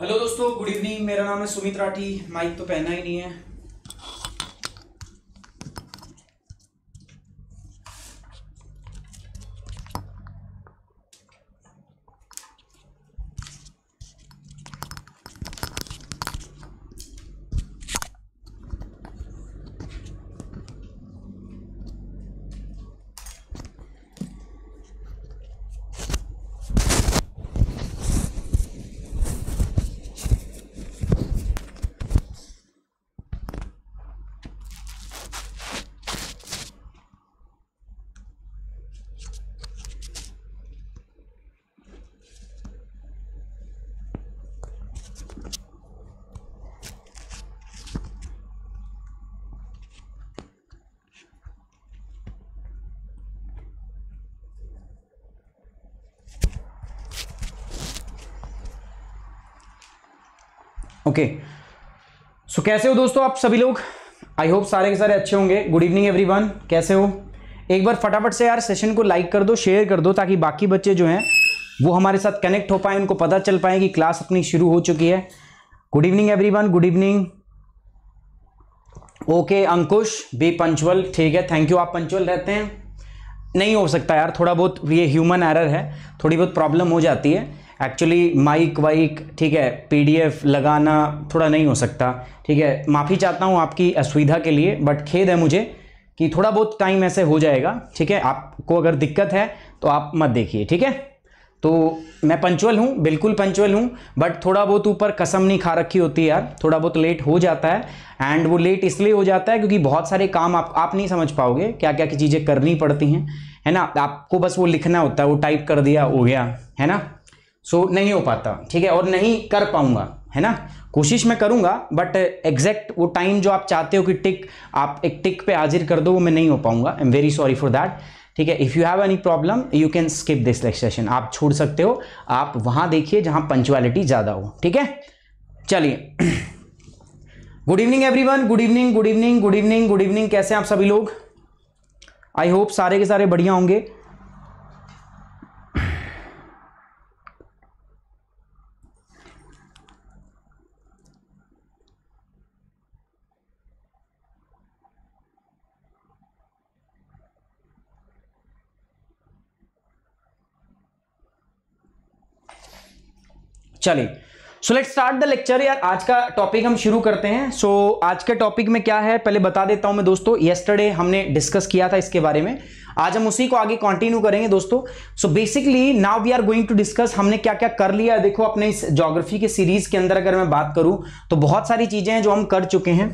hello दोस्तों good evening मेरा नाम है सुमित राठी माइक तो पहना ही नहीं है ओके सो कैसे हो दोस्तों आप सभी लोग आई होप सारे के सारे अच्छे होंगे गुड इवनिंग एवरीवन कैसे हो एक बार फटाफट से यार सेशन को लाइक कर दो शेयर कर दो ताकि बाकी बच्चे जो हैं वो हमारे साथ कनेक्ट हो पाए उनको पता चल पाए कि क्लास अपनी शुरू हो चुकी है good evening everyone good evening okay Ankush be punctual ठीक है थैंक यू आप पंचुअल रहते हैं नहीं हो सकता यार थोड़ा बहुत ये ह्यूमन एरर है थोड़ी बहुत प्रॉब्लम हो जाती है एक्चुअली माइक वाइक ठीक है पीडीएफ लगाना थोड़ा नहीं हो सकता ठीक है माफ़ी चाहता हूँ आपकी असुविधा के लिए बट खेद है मुझे कि थोड़ा बहुत टाइम ऐसे हो जाएगा ठीक है आपको अगर दिक्कत है तो आप मत देखिए ठीक है तो मैं पंचुअल हूँ बिल्कुल पंचुअल हूँ बट थोड़ा बहुत ऊपर कसम नहीं खा रखी होती यार थोड़ा बहुत लेट हो जाता है एंड वो लेट इसलिए हो जाता है क्योंकि बहुत सारे काम आप आप नहीं समझ पाओगे क्या क्या की चीज़ें करनी पड़ती हैं है ना आपको बस वो लिखना होता है वो टाइप कर दिया हो गया है ना सो so, नहीं हो पाता ठीक है और नहीं कर पाऊंगा है ना कोशिश मैं करूंगा बट एग्जैक्ट वो टाइम जो आप चाहते हो कि टिक आप एक टिक पे हाजिर कर दो वो मैं नहीं हो पाऊंगा I am very sorry for that ठीक है if you have any problem you can skip this session आप छोड़ सकते हो आप वहां देखिए जहां पंचुअलिटी ज़्यादा हो ठीक है चलिए good evening everyone good evening good evening good evening good evening कैसे हैं आप सभी लोग आई होप सारे के सारे बढ़िया होंगे चलिए so let start the lecture यार आज का टॉपिक हम शुरू करते हैं सो so, आज के टॉपिक में क्या है पहले बता देता हूं मैं दोस्तों येस्टरडे हमने डिस्कस किया था इसके बारे में आज हम उसी को आगे कंटिन्यू करेंगे दोस्तों so basically now we are going to discuss हमने क्या क्या कर लिया देखो अपने इस जोग्राफी के सीरीज के अंदर अगर मैं बात करूं तो बहुत सारी चीजें हैं जो हम कर चुके हैं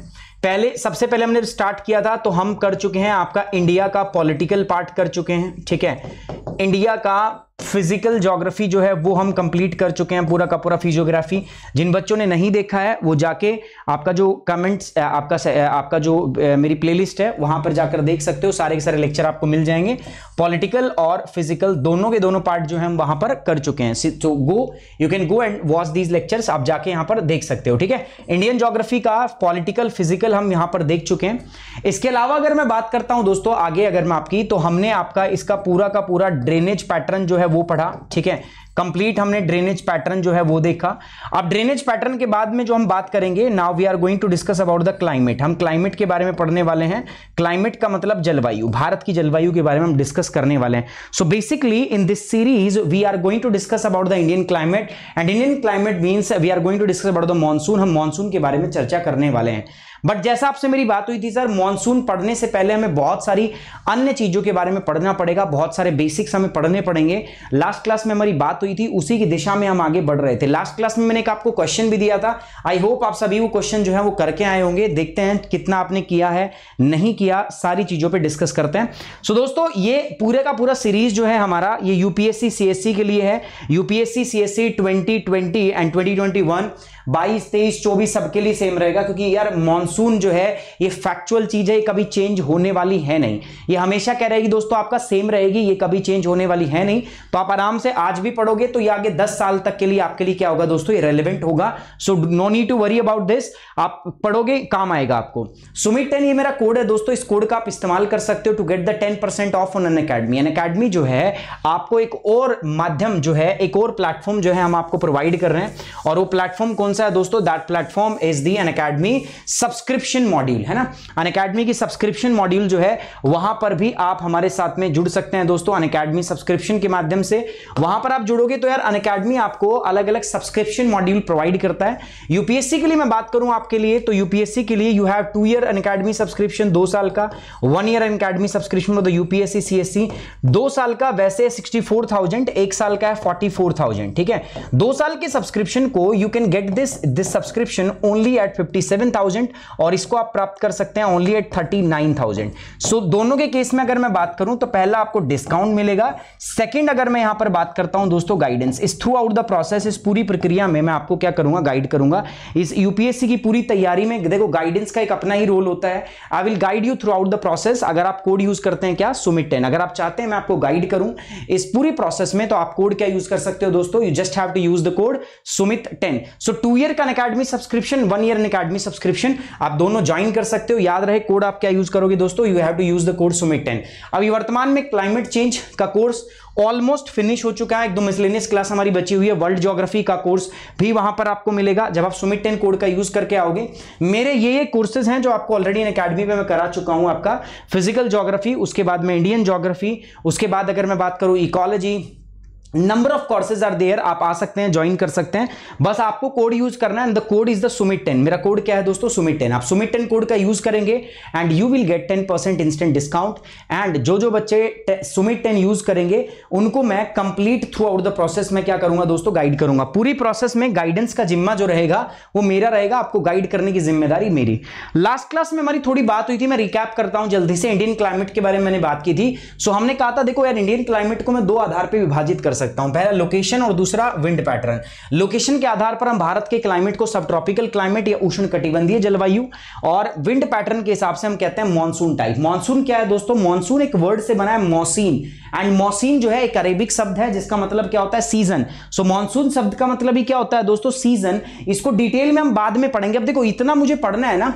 पहले सबसे पहले हमने स्टार्ट किया था तो हम कर चुके हैं आपका इंडिया का पॉलिटिकल पार्ट कर चुके हैं ठीक है इंडिया का फिजिकल ज्योग्राफी जो है वो हम कंप्लीट कर चुके हैं पूरा का पूरा फिजियोग्राफी जिन बच्चों ने नहीं देखा है वो जाके आपका जो कमेंट्स आपका आपका जो मेरी प्लेलिस्ट है वहां पर जाकर देख सकते हो सारे के सारे लेक्चर आपको मिल जाएंगे पॉलिटिकल और फिजिकल दोनों के दोनों पार्ट जो है हम वहां पर कर चुके हैं तो go you can go and watch these lectures आप जाके यहां पर देख सकते हो ठीक है इंडियन जोग्राफी का पॉलिटिकल फिजिकल हम यहां पर देख चुके हैं इसके अलावा अगर मैं बात करता हूं दोस्तों आगे अगर मैं आपकी तो हमने आपका इसका पूरा का पूरा ड्रेनेज पैटर्न जो है वो पढ़ा ठीक है कंप्लीट हमने ड्रेनेज पैटर्न जो है वो देखा अब ड्रेनेज पैटर्न के बाद में जो हम बात करेंगे now we are going to discuss about the climate हम क्लाइमेट के बारे में पढ़ने वाले हैं क्लाइमेट का मतलब जलवायु भारत की जलवायु के बारे में हम डिस्कस करने वाले हैं so basically in this series we are going to discuss about the Indian climate and Indian climate means we are going to discuss about the monsoon हम मानसून के बारे में चर्चा करने वाले हैं बट जैसा आपसे मेरी बात हुई थी सर मानसून पढ़ने से पहले हमें बहुत सारी अन्य चीज़ों के बारे में पढ़ना पड़ेगा बहुत सारे बेसिक्स हमें पढ़ने पड़ेंगे लास्ट क्लास में हमारी बात हुई थी उसी की दिशा में हम आगे बढ़ रहे थे लास्ट क्लास में मैंने एक आपको क्वेश्चन भी दिया था आई होप आप सभी वो क्वेश्चन जो है वो करके आए होंगे देखते हैं कितना आपने किया है नहीं किया सारी चीज़ों पर डिस्कस करते हैं सो so, दोस्तों ये पूरे का पूरा सीरीज जो है हमारा ये यूपीएससी सीएससी के लिए है UPSC CSC C and twenty बाईस तेईस चौबीस सबके लिए सेम रहेगा क्योंकि यार मानसून जो है ये फैक्चुअल चीज है ये कभी चेंज होने वाली है नहीं ये हमेशा कह रहेगी दोस्तों आपका सेम रहेगी ये कभी चेंज होने वाली है नहीं तो आप आराम से आज भी पढ़ोगे तो ये आगे दस साल तक के लिए आपके लिए क्या होगा दोस्तों ये रेलिवेंट होगा so no need to worry about this आप पढ़ोगे काम आएगा आपको सुमित टेन ये मेरा कोड है दोस्तों इस कोड का आप इस्तेमाल कर सकते हो to get the ten percent off on Unacademy Unacademy जो है आपको एक और माध्यम जो है एक और प्लेटफॉर्म जो है हम आपको प्रोवाइड कर रहे हैं और वो प्लेटफॉर्म कौन कौन सा है दोस्तों that platform is the Unacademy subscription module है ना अन अकेडमी की सब्सक्रिप्शन मॉड्यूल जो है वहां पर भी आप हमारे साथ में जुड़ सकते हैं दोस्तों अन अकेडमी सब्सक्रिप्शन के माध्यम से वहां पर आप जुड़ोगे तो यार अन अकेडमी आपको अलग अलग सब्सक्रिप्शन मॉड्यूल प्रोवाइड करता है यूपीएससी के लिए मैं बात करूं आपके लिए तो यूपीएससी के लिए you have two year Unacademy subscription दो साल का one year Unacademy subscription मतलब यूपीएससी सीएससी दो साल का वैसे सिक्सटी फोर थाउजेंड एक साल का है फोर्टी फोर थाउजेंड ठीक है दो साल के सब्सक्रिप्शन को you can get this this subscription only at 57,000 और इसको आप प्राप्त कर सकते हैं ओनली एट 39,000 सो दोनों के केस में अगर मैं बात करूं तो पहला आपको डिस्काउंट मिलेगा सेकंड अगर मैं यहां पर बात करता हूं दोस्तों गाइडेंस इस थ्रू आउट द प्रोसेस इस पूरी प्रक्रिया में मैं आपको क्या करूंगा गाइड करूंगा इस यूपीएससी की पूरी तैयारी में देखो गाइडेंस का एक अपना ही रोल होता है I will guide you throughout the process अगर आप कोड यूज करते हैं क्या सुमिट टेन अगर आप चाहते हैं मैं आपको गाइड करूं इस पूरी प्रोसेस में तो आप कोड क्या यूज कर सकते हो दोस्तों you just have to use the code Sumit ten so two two year का academy subscription one year academy subscription आप दोनों ज्वाइन कर सकते हो याद रहे कोड आप क्या यूज करोगे दोस्तों you have to use the code Sumit ten अभी वर्तमान में क्लाइमेट चेंज का कोर्स ऑलमोस्ट फिनिश हो चुका है एक दो मिसलेनियस क्लास हमारी बची हुई है वर्ल्ड ज्योग्राफी का कोर्स भी वहां पर आपको मिलेगा जब आप सुमित टेन कोड का यूज करके आओगे मेरे ये ये कोर्सेज हैं जो आपको ऑलरेडी इन अकेडमी में मैं करा चुका हूं आपका फिजिकल ज्योग्राफी उसके बाद में इंडियन ज्योग्राफी उसके बाद अगर मैं बात करूं ecology number of courses are there आप आ सकते हैं ज्वाइन कर सकते हैं बस आपको कोड यूज करना है and the code is the Sumit ten मेरा कोड क्या है दोस्तों सुमिट टेन आप सुमिट टेन कोड का यूज करेंगे and you will get ten percent instant discount and जो जो बच्चे सुमिट टेन यूज करेंगे उनको मैं complete throughout the process में क्या करूंगा दोस्तों गाइड करूंगा पूरी प्रोसेस में गाइडेंस का जिम्मा जो रहेगा वो मेरा रहेगा आपको गाइड करने की जिम्मेदारी मेरी लास्ट क्लास में हमारी थोड़ी बात हुई थी मैं रिकैप करता हूं जल्दी से इंडियन क्लाइमेट के बारे में मैंने बात की थी सो हमने कहा था देखो यार इंडियन क्लाइमेट को मैं दो आधार पर विभाजित कर सकता हूं पहला लोकेशन और दूसरा विंड पैटर्न लोकेशन के आधार पर हम भारत के क्लाइमेट को सब ट्रॉपिकल क्लाइमेट या उष्ण कटिबंधीय जलवायु और विंड पैटर्न के हिसाब से हम कहते हैं मानसून टाइप मानसून क्या है दोस्तों मानसून एक वर्ड से बना है मौसीन एंड मौसिन जो है एक अरेबिक शब्द है जिसका मतलब क्या होता है सीजन सो मानसून शब्द का मतलब ही क्या होता है दोस्तों सीजन इसको डिटेल में हम बाद में पढ़ेंगे अब देखो इतना मुझे पढ़ना है ना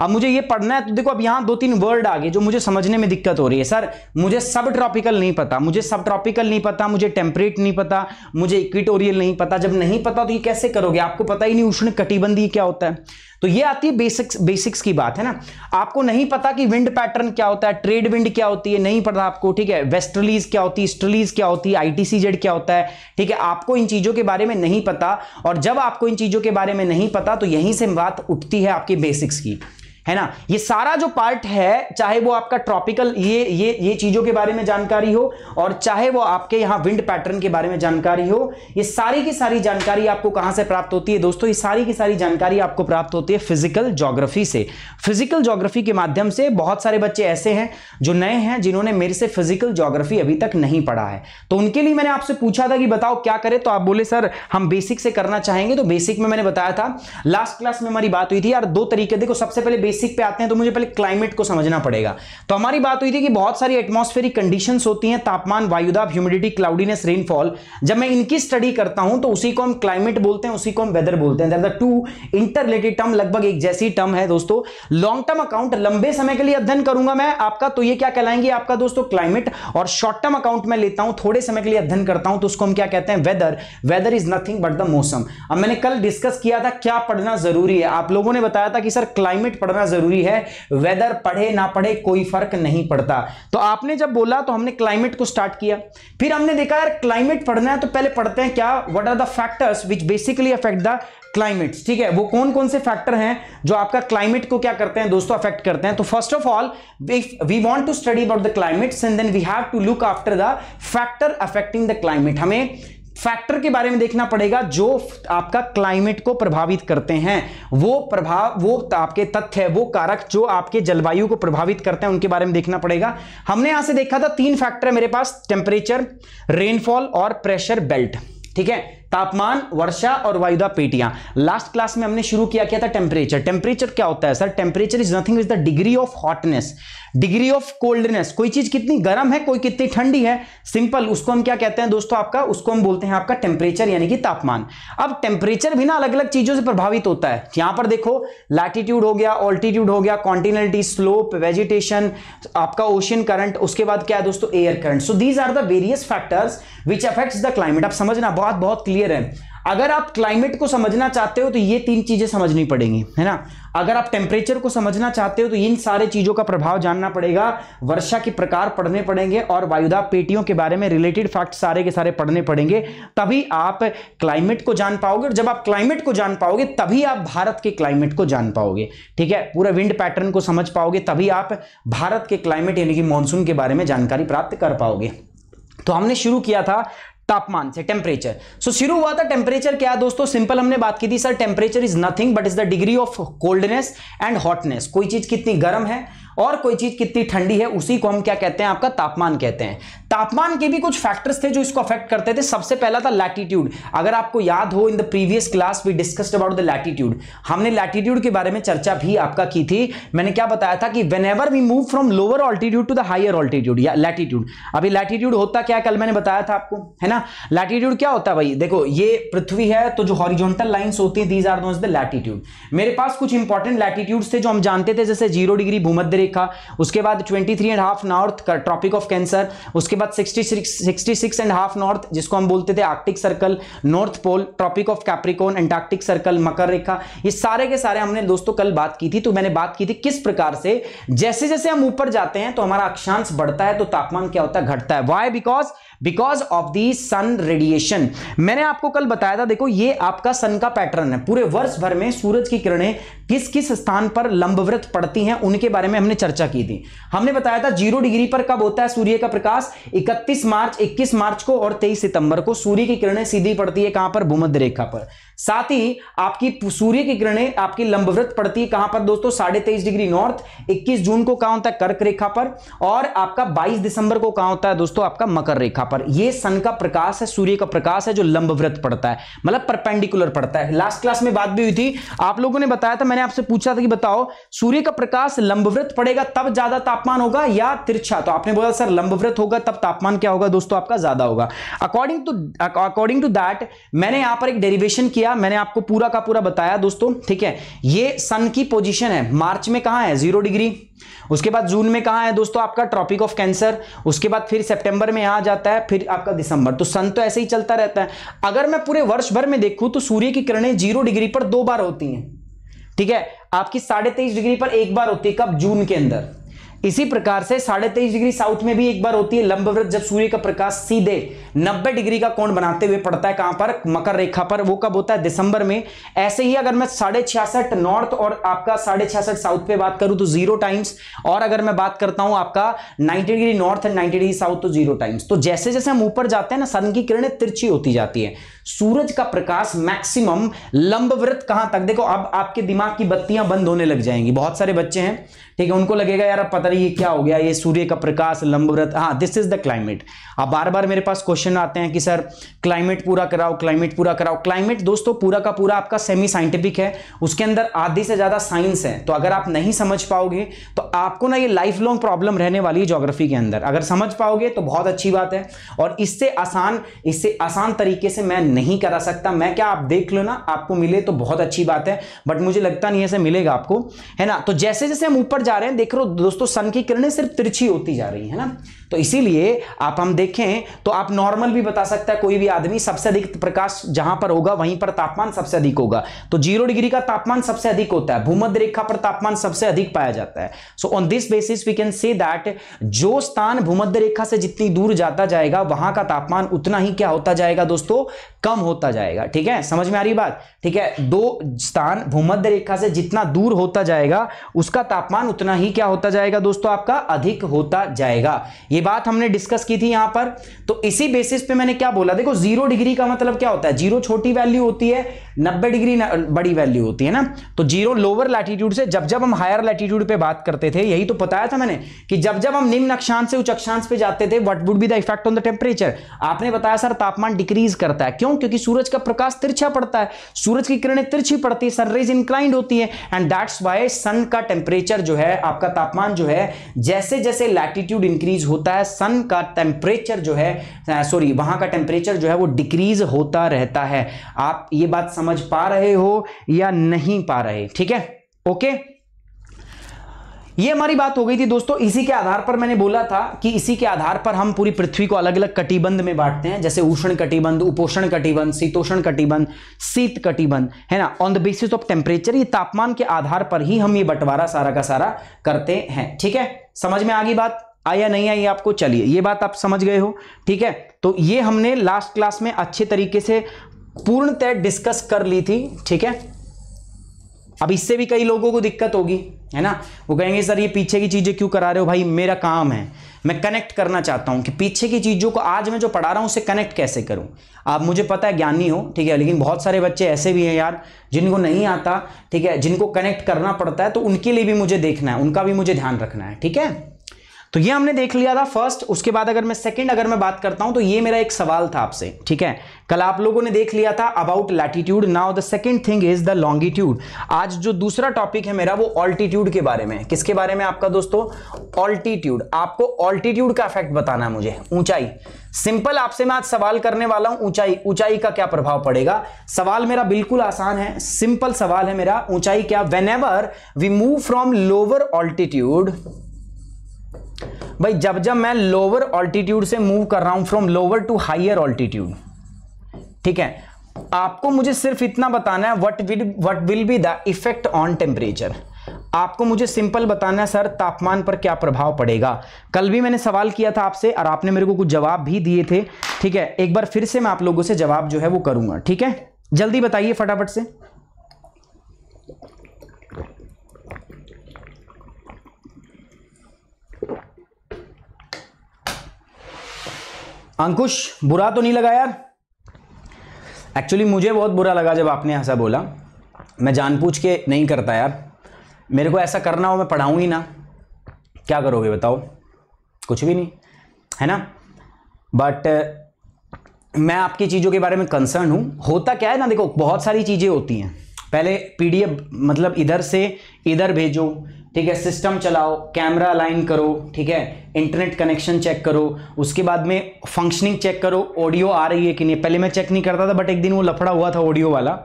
अब मुझे ये पढ़ना है तो देखो अब यहाँ दो तीन वर्ड आ गए जो मुझे समझने में दिक्कत हो रही है सर मुझे सब ट्रॉपिकल नहीं पता मुझे सब ट्रॉपिकल नहीं पता मुझे टेम्परेट नहीं पता मुझे इक्विटोरियल नहीं पता जब नहीं पता तो ये कैसे करोगे आपको पता ही नहीं उष्ण कटिबंधी क्या होता है तो ये आती है बेसिक्स बेसिक्स की बात है ना आपको नहीं पता कि विंड पैटर्न क्या होता है ट्रेड विंड क्या होती है नहीं पता आपको ठीक है वेस्टर्लीज क्या होती है स्ट्रलीज क्या होती है जेड क्या होता है ठीक है आपको इन चीजों के बारे में नहीं पता और जब आपको इन चीजों के बारे में नहीं पता तो यहीं से बात उठती है आपकी बेसिक्स की है ना ये सारा जो पार्ट है चाहे वो आपका ट्रॉपिकल ये ये ये चीजों के बारे में जानकारी हो और चाहे वो आपके यहाँ विंड पैटर्न के बारे में जानकारी हो ये सारी की सारी जानकारी आपको कहां से प्राप्त होती है दोस्तों ये सारी की सारी जानकारी आपको प्राप्त होती है फिजिकल ज्योग्राफी से फिजिकल ज्योग्राफी के माध्यम से बहुत सारे बच्चे ऐसे हैं जो नए हैं जिन्होंने मेरे से फिजिकल ज्योग्राफी अभी तक नहीं पढ़ा है तो उनके लिए मैंने आपसे पूछा था कि बताओ क्या करें तो आप बोले सर हम बेसिक से करना चाहेंगे तो बेसिक में मैंने बताया था लास्ट क्लास में हमारी बात हुई थी यार दो तरीके देखो सबसे पहले बेसिक बेसिक पे आते हैं तो मुझे पहले क्लाइमेट को समझना पड़ेगा तो हमारी बात हुई थी कि बहुत सारी एटमॉस्फेरिक कंडीशन होती हैं तापमान वायुदाब ह्यूमिडिटी क्लाउडीनेस रेनफॉल जब मैं इनकी स्टडी करता हूं तो उसी को हम क्लाइमेट बोलते हैं उसी को हम वेदर बोलते हैं टू इंटर रिलेटेड टर्म लगभग एक जैसी टर्म है दोस्तों लॉन्ग टर्म अकाउंट लंबे समय के लिए अध्ययन करूंगा मैं आपका तो ये क्या कहलाएंगे आपका दोस्तों क्लाइमेट और शॉर्ट टर्म अकाउंट में लेता हूं थोड़े समय के लिए अध्ययन करता हूं तो उसको हम क्या कहते हैं weather weather is nothing but the मौसम अब मैंने कल डिस्कस किया था क्या पढ़ना जरूरी है आप लोगों ने बताया था कि सर क्लाइमेट पढ़ना करना जरूरी है वेदर पढ़े ना पढ़े कोई फर्क नहीं पड़ता तो आपने जब बोला तो हमने क्लाइमेट को स्टार्ट किया फिर हमने देखा यार क्लाइमेट पढ़ना है तो पहले पढ़ते हैं क्या what are the factors which basically affect the climate ठीक है वो कौन कौन से फैक्टर हैं जो आपका क्लाइमेट को क्या करते हैं दोस्तों अफेक्ट करते हैं तो first of all we want to study about the climates and then we have to look after the factor affecting the climate हमें फैक्टर के बारे में देखना पड़ेगा जो आपका क्लाइमेट को प्रभावित करते हैं वो प्रभाव वो आपके तथ्य है वो कारक जो आपके जलवायु को प्रभावित करते हैं उनके बारे में देखना पड़ेगा हमने यहां से देखा था तीन फैक्टर है मेरे पास टेम्परेचर रेनफॉल और प्रेशर बेल्ट ठीक है तापमान वर्षा और वायुदा पेटियां लास्ट क्लास में हमने शुरू किया क्या था टेम्परेचर टेम्परेचर क्या होता है sir temperature is nothing is the degree of hotness degree of coldness कोई चीज कितनी गर्म है कोई कितनी ठंडी है सिंपल उसको हम क्या कहते हैं दोस्तों आपका उसको हम बोलते हैं आपका टेम्परेचर यानी कि तापमान अब टेम्परेचर भी ना अलग अलग चीजों से प्रभावित होता है यहां पर देखो लैटिट्यूड हो गया ऑल्टीट्यूड हो गया कॉन्टिनेंटी स्लोप वेजिटेशन आपका ओशियन करंट उसके बाद क्या है दोस्तों air current so these are the various factors which affect the climate आप समझना बहुत बहुत क्लियर क्लियर है अगर आप क्लाइमेट को समझना चाहते हो तो ये तीन चीजें समझनी पड़ेंगी है ना अगर आप टेम्परेचर को समझना चाहते हो तो इन सारे चीजों का प्रभाव जानना पड़ेगा वर्षा के प्रकार पढ़ने पड़ेंगे और वायुदा पेटियों के बारे में रिलेटेड फैक्ट सारे के सारे पढ़ने पड़ेंगे तभी आप क्लाइमेट को जान पाओगे और जब आप क्लाइमेट को जान पाओगे तभी आप भारत के क्लाइमेट को जान पाओगे ठीक है पूरा विंड पैटर्न को समझ पाओगे तभी आप भारत के क्लाइमेट यानी कि मानसून के बारे में जानकारी प्राप्त कर पाओगे तो हमने शुरू किया था तापमान से टेम्परेचर सो शुरू हुआ था टेम्परेचर क्या दोस्तों सिंपल हमने बात की थी sir temperature is nothing but is the degree of coldness and hotness कोई चीज कितनी गर्म है और कोई चीज कितनी ठंडी है उसी को हम क्या कहते हैं आपका तापमान कहते हैं तापमान के भी कुछ फैक्टर्स थे जो इसको अफेक्ट करते थे सबसे पहला था लैटीट्यूड अगर आपको याद हो in the previous class we discussed about the latitude हमने लैटीट्यूड के बारे में चर्चा भी आपका की थी मैंने क्या बताया था कि whenever we move from lower altitude to the higher altitude या लैटीट्यूड अभी लैटीट्यूड होता क्या कल मैंने बताया था आपको है ना लैटीट्यूड क्या होता है भाई देखो ये पृथ्वी है तो जो हॉरिजॉन्टल लाइन्स होती है these are nose the latitude मेरे पास कुछ इंपॉर्टेंट लैटीट्यूड्स थे जो हम जानते थे जैसे जीरो डिग्री भूमध्य रेखा उसके बाद twenty three and half north tropic of cancer उसके बाद 66 66 एंड हाफ नॉर्थ जिसको हम बोलते थे Arctic circle north pole tropic of Capricorn Antarctic circle मकर रेखा ये सारे के सारे हमने दोस्तों कल बात की थी तो मैंने बात की थी किस प्रकार से जैसे जैसे हम ऊपर जाते हैं तो हमारा अक्षांश बढ़ता है तो तापमान क्या होता है घटता है why because because of the sun radiation मैंने आपको कल बताया था देखो ये आपका सन का पैटर्न है पूरे वर्ष भर में सूरज की किरणें किस किस स्थान पर लंबव्रत पड़ती हैं उनके बारे में हमने चर्चा की थी हमने बताया था जीरो डिग्री पर कब होता है सूर्य का प्रकाश 31 मार्च 21 मार्च को और 23 सितंबर को सूर्य की किरणें सीधी पड़ती है कहां पर भूमध्य रेखा पर साथ ही आपकी सूर्य की किरणें आपकी लंबवृत पड़ती है कहां पर दोस्तों साढ़े तेईस डिग्री नॉर्थ 21 जून को कहा होता है कर्क रेखा पर और आपका 22 दिसंबर को कहा होता है दोस्तों आपका मकर रेखा पर यह सन का प्रकाश है सूर्य का प्रकाश है जो लंबवृत पड़ता है मतलब परपेंडिकुलर पड़ता है लास्ट क्लास में बात भी हुई थी आप लोगों ने बताया था मैंने आपसे पूछा था कि बताओ सूर्य का प्रकाश लंबवृत्त पड़ेगा तब ज्यादा तापमान होगा या तिरछा तो आपने बोला सर लंबवृत्त होगा तब तापमान क्या होगा दोस्तों आपका ज्यादा होगा according to according to that मैंने यहां पर एक डेरिवेशन किया किया मैंने आपको पूरा का पूरा बताया दोस्तों ठीक है ये सन की पोजीशन है मार्च में कहा है जीरो डिग्री उसके बाद जून में कहा है दोस्तों आपका ट्रॉपिक ऑफ कैंसर उसके बाद फिर सितंबर में आ जाता है फिर आपका दिसंबर तो सन तो ऐसे ही चलता रहता है अगर मैं पूरे वर्ष भर में देखूं तो सूर्य की किरणें जीरो डिग्री पर दो बार होती हैं ठीक है आपकी साढ़े तेईस डिग्री पर एक बार होती है कब जून के अंदर इसी प्रकार से साढ़े तेईस डिग्री साउथ में भी एक बार होती है लंबवृत जब सूर्य का प्रकाश सीधे 90 डिग्री का कोण बनाते हुए पड़ता है कहां पर मकर रेखा पर वो कब होता है दिसंबर में ऐसे ही अगर मैं साढ़े छियासठ नॉर्थ और आपका साढ़े छियासठ साउथ पे बात करूं तो जीरो टाइम्स और अगर मैं बात करता हूं आपका ninety degree north and ninety degree south तो जीरो टाइम्स तो जैसे जैसे हम ऊपर जाते हैं ना सन की किरणें तिरछी होती जाती है सूरज का प्रकाश मैक्सिमम लंबवृत कहां तक देखो अब आपके दिमाग की बत्तियां बंद होने लग जाएंगी बहुत सारे बच्चे हैं ठीक है उनको लगेगा यार अब पता नहीं ये क्या हो गया ये सूर्य का प्रकाश लंबव्रत हाँ दिस इज द क्लाइमेट अब बार बार मेरे पास क्वेश्चन आते हैं कि सर क्लाइमेट पूरा कराओ क्लाइमेट पूरा कराओ क्लाइमेट दोस्तों पूरा का पूरा आपका सेमी साइंटिफिक है उसके अंदर आधी से ज़्यादा साइंस है तो अगर आप नहीं समझ पाओगे तो आपको ना ये लाइफ लॉन्ग प्रॉब्लम रहने वाली है जोग्राफी के अंदर अगर समझ पाओगे तो बहुत अच्छी बात है और इससे आसान इससे आसान तरीके से मैं नहीं करा सकता मैं क्या आप देख लो ना आपको मिले तो बहुत अच्छी बात है बट मुझे लगता नहीं ऐसे मिलेगा आपको है ना तो जैसे जैसे हम ऊपर जा रहे हैं देख रहे हो दोस्तों सन की किरणें सिर्फ तिरछी होती जा रही है ना तो इसीलिए आप हम देखें तो आप नॉर्मल भी बता सकता है कोई भी आदमी सबसे अधिक प्रकाश जहां पर होगा वहीं पर तापमान सबसे अधिक होगा तो जीरो डिग्री का तापमान सबसे अधिक होता है भूमध्य रेखा पर तापमान सबसे अधिक पाया जाता है so on this basis we can say that जो स्थान भूमध्य रेखा से जितनी दूर जाता जाएगा वहां का तापमान उतना ही क्या होता जाएगा दोस्तों कम होता जाएगा ठीक है समझ में आ रही बात ठीक है दो स्थान भूमध्य रेखा से जितना दूर होता जाएगा उसका तापमान उतना ही क्या होता जाएगा दोस्तों आपका अधिक होता जाएगा ये बात हमने डिस्कस की थी यहां पर तो इसी बेसिस पे मैंने क्या बोला देखो जीरो डिग्री का मतलब क्या होता है जीरो छोटी वैल्यू होती है नब्बे डिग्री बड़ी वैल्यू होती है ना तो जीरो लोअर लैटीट्यूड से जब जब हम हायर लैटीट्यूड पे बात करते थे यही तो बताया था मैंने कि जब जब हम निम्न अक्षांश से उच्च अक्षांश पे जाते थे what would be the effect on the temperature आपने बताया सर तापमान डिक्रीज करता है क्यों क्योंकि सूरज का प्रकाश तिरछा पड़ता है सूरज की किरणें तिरछी पड़ती है सनरेज इंक्लाइंड होती है एंड दैट्स वाई सन का टेम्परेचर जो है आपका तापमान जो है जैसे जैसे लैटीट्यूड इंक्रीज होता है होता है सन का टेम्परेचर जो है सॉरी वहां का टेम्परेचर जो है वो डिक्रीज होता रहता है आप ये बात समझ पा रहे हो या नहीं पा रहे ठीक है ओके ये हमारी बात हो गई थी दोस्तों इसी के आधार पर मैंने बोला था कि इसी के आधार पर हम पूरी पृथ्वी को अलग अलग कटिबंध में बांटते हैं जैसे उष्ण कटिबंध उपोषण कटिबंध शीतोषण कटिबंध शीत कटिबंध है ना on the basis of temperature ये तापमान के आधार पर ही हम ये बंटवारा सारा का सारा करते हैं ठीक है समझ में आ गई बात आया नहीं आई आपको चलिए ये बात आप समझ गए हो ठीक है तो ये हमने लास्ट क्लास में अच्छे तरीके से पूर्णतः डिस्कस कर ली थी ठीक है अब इससे भी कई लोगों को दिक्कत होगी है ना वो कहेंगे सर ये पीछे की चीज़ें क्यों करा रहे हो भाई मेरा काम है मैं कनेक्ट करना चाहता हूं कि पीछे की चीज़ों को आज मैं जो पढ़ा रहा हूं उसे कनेक्ट कैसे करूं आप मुझे पता है ज्ञानी हो ठीक है लेकिन बहुत सारे बच्चे ऐसे भी हैं यार जिनको नहीं आता ठीक है जिनको कनेक्ट करना पड़ता है तो उनके लिए भी मुझे देखना है उनका भी मुझे ध्यान रखना है ठीक है तो ये हमने देख लिया था फर्स्ट उसके बाद अगर मैं सेकंड अगर मैं बात करता हूं तो ये मेरा एक सवाल था आपसे ठीक है कल आप लोगों ने देख लिया था about latitude now the second thing is the longitude आज जो दूसरा टॉपिक है मेरा वो ऑल्टीट्यूड के बारे में किसके बारे में आपका दोस्तों ऑल्टीट्यूड आपको ऑल्टीट्यूड का इफेक्ट बताना है मुझे ऊंचाई सिंपल आपसे मैं आज सवाल करने वाला हूं ऊंचाई ऊंचाई का क्या प्रभाव पड़ेगा सवाल मेरा बिल्कुल आसान है सिंपल सवाल है मेरा ऊंचाई क्या whenever we move from lower altitude भाई जब जब मैं लोअर ऑल्टीट्यूड से मूव कर रहा हूं from lower to higher altitude ठीक है आपको मुझे सिर्फ इतना बताना है what will what will be the effect on temperature आपको मुझे सिंपल बताना है सर तापमान पर क्या प्रभाव पड़ेगा कल भी मैंने सवाल किया था आपसे और आपने मेरे को कुछ जवाब भी दिए थे ठीक है एक बार फिर से मैं आप लोगों से जवाब जो है वो करूंगा ठीक है जल्दी बताइए फटाफट से अंकुश बुरा तो नहीं लगा यार एक्चुअली मुझे बहुत बुरा लगा जब आपने ऐसा बोला मैं जानबूझ के नहीं करता यार मेरे को ऐसा करना हो मैं पढ़ाऊँ ही ना क्या करोगे बताओ कुछ भी नहीं है ना बट मैं आपकी चीज़ों के बारे में कंसर्न हूँ होता क्या है ना देखो बहुत सारी चीज़ें होती हैं पहले पीडीएफ मतलब इधर से इधर भेजो ठीक है सिस्टम चलाओ कैमरा लाइन करो ठीक है इंटरनेट कनेक्शन चेक करो उसके बाद में फंक्शनिंग चेक करो ऑडियो आ रही है कि नहीं पहले मैं चेक नहीं करता था बट एक दिन वो लफड़ा हुआ था ऑडियो वाला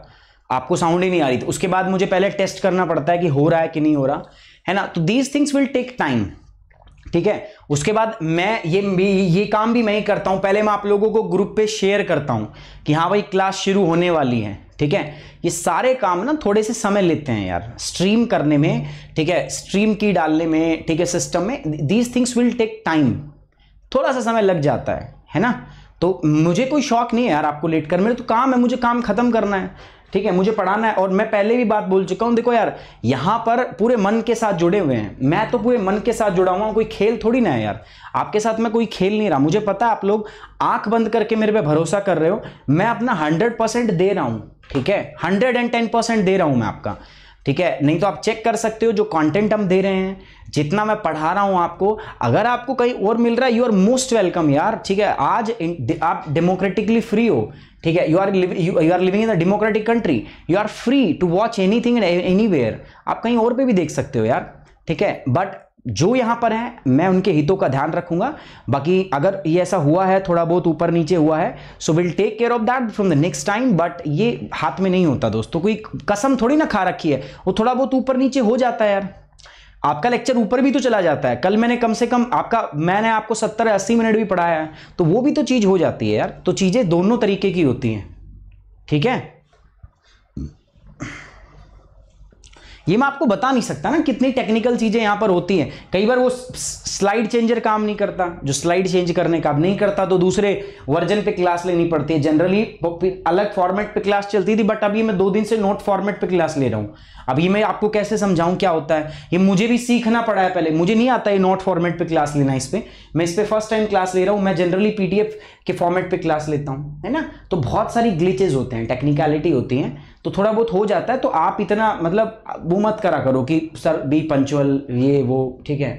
आपको साउंड ही नहीं आ रही थी उसके बाद मुझे पहले टेस्ट करना पड़ता है कि हो रहा है कि नहीं हो रहा है ना तो these things will take time ठीक है उसके बाद मैं ये भी ये काम भी मैं ही करता हूँ पहले मैं आप लोगों को ग्रुप पे शेयर करता हूँ कि हाँ भाई क्लास शुरू होने वाली है ठीक है ये सारे काम ना थोड़े से समय लेते हैं यार स्ट्रीम करने में ठीक है स्ट्रीम की डालने में ठीक है सिस्टम में these things will take time थोड़ा सा समय लग जाता है है ना तो मुझे कोई शौक नहीं है यार आपको लेट कर मेरे तो काम है मुझे काम खत्म करना है ठीक है मुझे पढ़ाना है और मैं पहले भी बात बोल चुका हूं देखो यार यहां पर पूरे मन के साथ जुड़े हुए हैं मैं तो पूरे मन के साथ जुड़ा हुआ हूं कोई खेल थोड़ी ना है यार आपके साथ मैं कोई खेल नहीं रहा मुझे पता आप लोग आंख बंद करके मेरे पे भरोसा कर रहे हो मैं अपना हंड्रेड परसेंट दे रहा हूं ठीक है हंड्रेड एंड टेन परसेंट दे रहा हूं मैं आपका ठीक है नहीं तो आप चेक कर सकते हो जो कंटेंट हम दे रहे हैं जितना मैं पढ़ा रहा हूं आपको अगर आपको कहीं और मिल रहा है यू आर मोस्ट वेलकम यार ठीक है आज आप डेमोक्रेटिकली फ्री हो ठीक है you are you are living in a democratic country you are free to watch anything anywhere आप कहीं और पे भी देख सकते हो यार ठीक है बट जो यहां पर है मैं उनके हितों का ध्यान रखूंगा बाकी अगर ये ऐसा हुआ है थोड़ा बहुत ऊपर नीचे हुआ है so will take care of that from the next time but ये हाथ में नहीं होता दोस्तों कोई कसम थोड़ी ना खा रखी है वो थोड़ा बहुत ऊपर नीचे हो जाता है यार आपका लेक्चर ऊपर भी तो चला जाता है कल मैंने कम से कम आपका मैंने आपको सत्तर अस्सी मिनट भी पढ़ाया है तो वो भी तो चीज़ हो जाती है यार तो चीज़ें दोनों तरीके की होती हैं ठीक है ये मैं आपको बता नहीं सकता ना कितनी टेक्निकल चीज़ें यहाँ पर होती हैं कई बार वो स्लाइड चेंजर काम नहीं करता जो स्लाइड चेंज करने का नहीं करता तो दूसरे वर्जन पे क्लास लेनी पड़ती है जनरली अलग फॉर्मेट पे क्लास चलती थी बट अभी मैं दो दिन से नोट फॉर्मेट पे क्लास ले रहा हूं अभी मैं आपको कैसे समझाऊं क्या होता है ये मुझे भी सीखना पड़ा है पहले मुझे नहीं आता ये नोट फॉर्मेट पर क्लास लेना इस पर मैं इस पर फर्स्ट टाइम क्लास ले रहा हूँ मैं जनरली पीडीएफ के फॉर्मेट पे क्लास लेता हूँ है ना तो बहुत सारी ग्लिचेज होते हैं टेक्निकलिटी होती है तो थोड़ा बहुत हो जाता है तो आप इतना मतलब वो मत करा करो कि सर बी पंचुअल ये वो ठीक है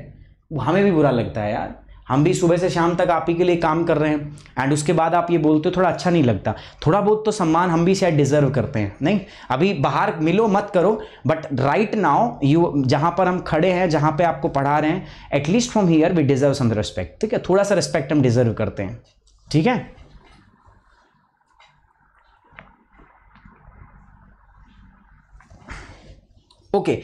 हमें भी बुरा लगता है यार हम भी सुबह से शाम तक आप ही के लिए काम कर रहे हैं एंड उसके बाद आप ये बोलते हो थोड़ा अच्छा नहीं लगता थोड़ा बहुत तो सम्मान हम भी शायद डिजर्व करते हैं नहीं अभी बाहर मिलो मत करो बट राइट नाउ यू जहाँ पर हम खड़े हैं जहाँ पे आपको पढ़ा रहे हैं at least from here we deserve some respect ठीक है थोड़ा सा रिस्पेक्ट हम डिजर्व करते हैं ठीक है ओके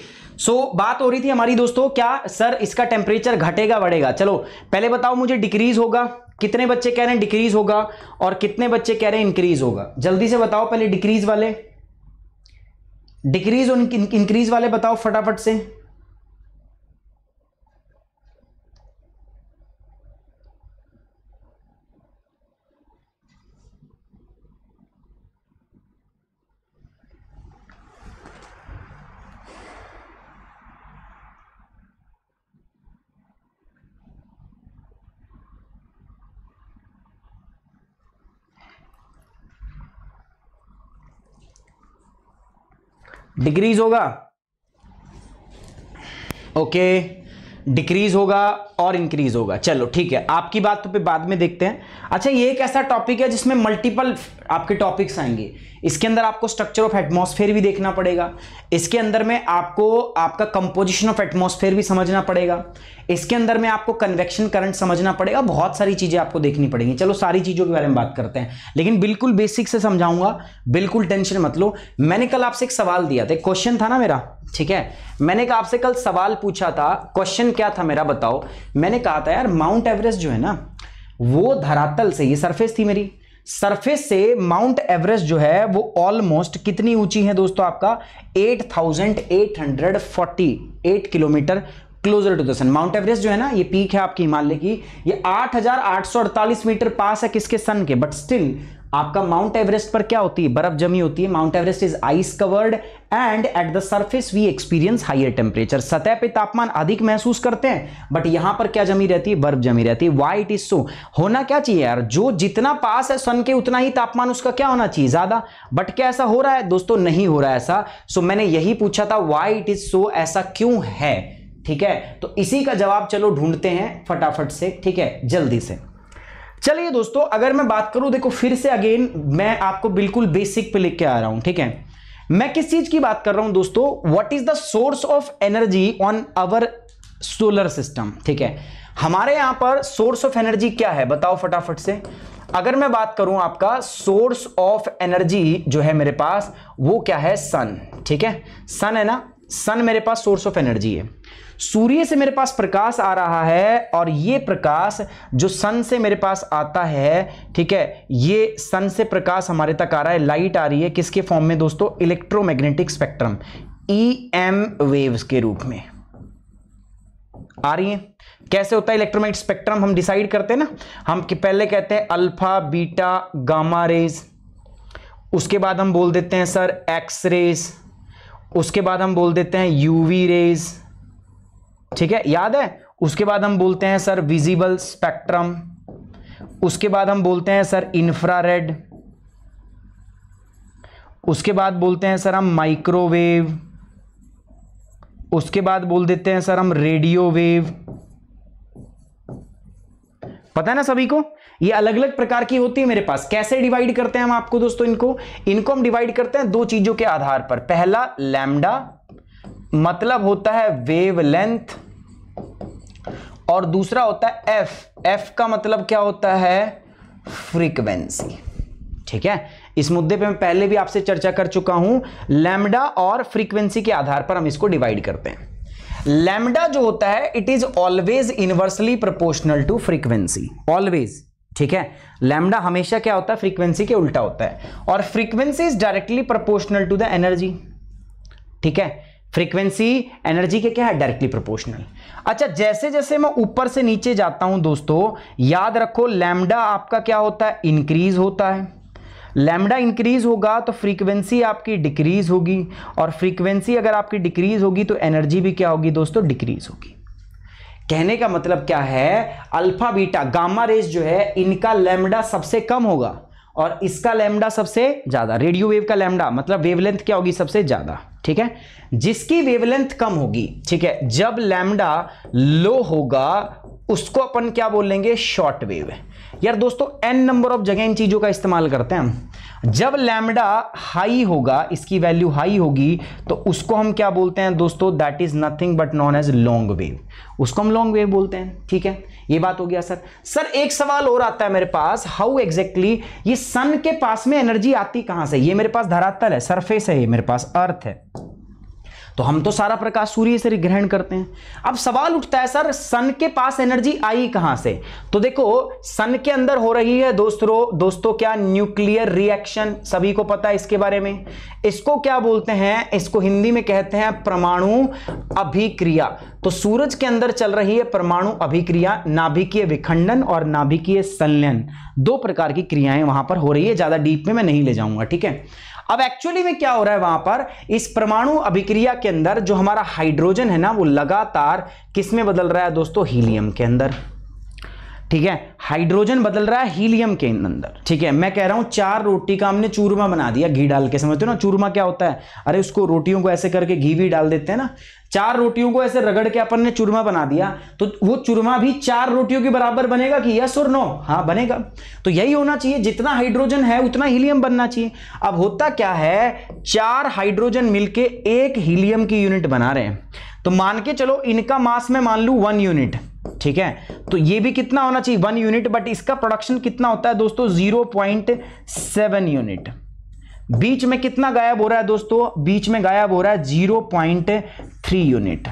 सो so, बात हो रही थी हमारी दोस्तों क्या सर इसका टेम्परेचर घटेगा बढ़ेगा चलो पहले बताओ मुझे डिक्रीज होगा कितने बच्चे कह रहे हैं डिक्रीज होगा और कितने बच्चे कह रहे हैं इंक्रीज होगा जल्दी से बताओ पहले डिक्रीज वाले डिक्रीज और इंक्रीज वाले बताओ फटाफट से डिक्रीज होगा ओके डिक्रीज होगा और इंक्रीज होगा चलो ठीक है आपकी बात तो फिर बाद में देखते हैं अच्छा ये एक ऐसा टॉपिक है जिसमें मल्टीपल आपके टॉपिक्स आएंगे इसके अंदर आपको स्ट्रक्चर ऑफ एटमॉस्फेयर भी देखना पड़ेगा इसके अंदर में आपको आपका कंपोजिशन ऑफ एटमॉस्फेयर भी समझना पड़ेगा इसके अंदर में आपको कन्वेक्शन करंट समझना पड़ेगा बहुत सारी चीज़ें आपको देखनी पड़ेंगी चलो सारी चीज़ों के बारे में बात करते हैं लेकिन बिल्कुल बेसिक से समझाऊंगा बिल्कुल टेंशन मत लो मैंने कल आपसे एक सवाल दिया था क्वेश्चन था ना मेरा ठीक है मैंने आपसे कल सवाल पूछा था क्वेश्चन क्या था मेरा बताओ मैंने कहा था यार माउंट एवरेस्ट जो है ना वो धरातल से ये सरफेस थी मेरी सरफेस से माउंट एवरेस्ट जो है वो ऑलमोस्ट कितनी ऊंची है दोस्तों आपका 8,848 kilometre closer to the sun Mount Everest जो है ना ये पीक है आपकी हिमालय की ये 8,848 मीटर पास है किसके सन के बट स्टिल आपका माउंट एवरेस्ट पर क्या होती है बर्फ जमी होती है Mount Everest is ice covered and at the surface we experience higher temperature सतह पे तापमान अधिक महसूस करते हैं बट यहां पर क्या जमी रहती है बर्फ जमी रहती है वाई इट इज सो होना क्या चाहिए यार जो जितना पास है सन के उतना ही तापमान उसका क्या होना चाहिए ज्यादा बट क्या ऐसा हो रहा है दोस्तों नहीं हो रहा है ऐसा सो so, मैंने यही पूछा था वाई इट इज सो ऐसा क्यों है ठीक है तो इसी का जवाब चलो ढूंढते हैं फटाफट से ठीक है जल्दी से चलिए दोस्तों अगर मैं बात करूं देखो फिर से अगेन मैं आपको बिल्कुल बेसिक पे लेके आ रहा हूं ठीक है मैं किस चीज की बात कर रहा हूं दोस्तों what is the source of energy on our solar system ठीक है हमारे यहां पर सोर्स ऑफ एनर्जी क्या है बताओ फटाफट से अगर मैं बात करूं आपका सोर्स ऑफ एनर्जी जो है मेरे पास वो क्या है सन ठीक है सन है ना सन मेरे पास सोर्स ऑफ एनर्जी है सूर्य से मेरे पास प्रकाश आ रहा है और ये प्रकाश जो सन से मेरे पास आता है ठीक है ये सन से प्रकाश हमारे तक आ रहा है लाइट आ रही है किसके फॉर्म में दोस्तों electromagnetic spectrum E M waves के रूप में आ रही है कैसे होता है इलेक्ट्रोमैग्नेटिक स्पेक्ट्रम हम डिसाइड करते हैं ना हम कि पहले कहते हैं अल्फा बीटा गामा रेज उसके बाद हम बोल देते हैं सर एक्स रेज उसके बाद हम बोल देते हैं यूवी रेज़ ठीक है याद है उसके बाद हम बोलते हैं सर विजिबल स्पेक्ट्रम उसके बाद हम बोलते हैं सर इंफ्रारेड उसके बाद बोलते हैं सर हम माइक्रोवेव उसके बाद बोल देते हैं सर हम रेडियो वेव पता है ना सभी को ये अलग अलग प्रकार की होती है मेरे पास कैसे डिवाइड करते हैं हम आपको दोस्तों इनको इनको हम डिवाइड करते हैं दो चीजों के आधार पर पहला लैमडा मतलब होता है वेवलेंथ और दूसरा होता है एफ एफ का मतलब क्या होता है फ्रीक्वेंसी ठीक है इस मुद्दे पे मैं पहले भी आपसे चर्चा कर चुका हूं लैम्डा और फ्रीक्वेंसी के आधार पर हम इसको डिवाइड करते हैं लैम्डा जो होता है it is always inversely proportional to frequency always ठीक है लैम्डा हमेशा क्या होता है फ्रीक्वेंसी के उल्टा होता है और frequency is directly proportional to the energy ठीक है फ्रीक्वेंसी एनर्जी के क्या है डायरेक्टली प्रोपोर्शनल अच्छा जैसे जैसे मैं ऊपर से नीचे जाता हूं दोस्तों याद रखो लैमडा आपका क्या होता है इंक्रीज होता है लैमडा इंक्रीज होगा तो फ्रीक्वेंसी आपकी डिक्रीज होगी और फ्रीक्वेंसी अगर आपकी डिक्रीज होगी तो एनर्जी भी क्या होगी दोस्तों डिक्रीज होगी कहने का मतलब क्या है अल्फा बीटा गामा रेस जो है इनका लैमडा सबसे कम होगा और इसका लैम्डा सबसे ज़्यादा रेडियो वेव का लैम्डा मतलब वेवलेंथ क्या होगी सबसे ज़्यादा ठीक है जिसकी वेवलेंथ कम होगी ठीक है जब लैम्डा लो होगा उसको अपन क्या बोलेंगे शॉर्ट वेव है यार दोस्तों एन नंबर ऑफ जगह इन चीज़ों का इस्तेमाल करते हैं जब लैमडा हाई होगा इसकी वैल्यू हाई होगी तो उसको हम क्या बोलते हैं दोस्तों that is nothing but known as long wave उसको हम लॉन्ग वेव बोलते हैं ठीक है ये बात हो गया सर सर एक सवाल और आता है मेरे पास हाउ एग्जैक्टली exactly ये सन के पास में एनर्जी आती कहां से ये मेरे पास धरातल है सरफेस है ये मेरे पास अर्थ है तो हम तो सारा प्रकाश सूर्य से ग्रहण करते हैं अब सवाल उठता है सर सन के पास एनर्जी आई कहां से तो देखो सन के अंदर हो रही है दोस्तों दोस्तों क्या न्यूक्लियर रिएक्शन सभी को पता है इसके बारे में इसको क्या बोलते हैं इसको हिंदी में कहते हैं परमाणु अभिक्रिया तो सूरज के अंदर चल रही है परमाणु अभिक्रिया नाभिकीय विखंडन और नाभिकीय संलयन दो प्रकार की क्रियाएं वहां पर हो रही है ज्यादा डीप में मैं नहीं ले जाऊंगा ठीक है अब एक्चुअली में क्या हो रहा है वहां पर इस परमाणु अभिक्रिया के अंदर जो हमारा हाइड्रोजन है ना वो लगातार किसमें बदल रहा है दोस्तों हीलियम के अंदर ठीक है हाइड्रोजन बदल रहा है हीलियम के अंदर ठीक है मैं कह रहा हूं चार रोटी का हमने चूरमा बना दिया घी डाल के समझते हो ना चूरमा क्या होता है अरे उसको रोटियों को ऐसे करके घी भी डाल देते हैं ना चार रोटियों को ऐसे रगड़ के अपन ने चूरमा बना दिया तो वो चूरमा भी चार रोटियों के बराबर बनेगा कि यस और नो हाँ बनेगा तो यही होना चाहिए जितना हाइड्रोजन है उतना हीलियम बनना चाहिए अब होता क्या है चार हाइड्रोजन मिलके एक हीलियम की यूनिट बना रहे हैं तो मान के चलो इनका मास में मान लू वन यूनिट ठीक है तो ये भी कितना होना चाहिए वन यूनिट बट इसका प्रोडक्शन कितना होता है दोस्तों जीरो पॉइंट सेवन यूनिट बीच में कितना गायब हो रहा है दोस्तों बीच में गायब हो रहा है zero point three unit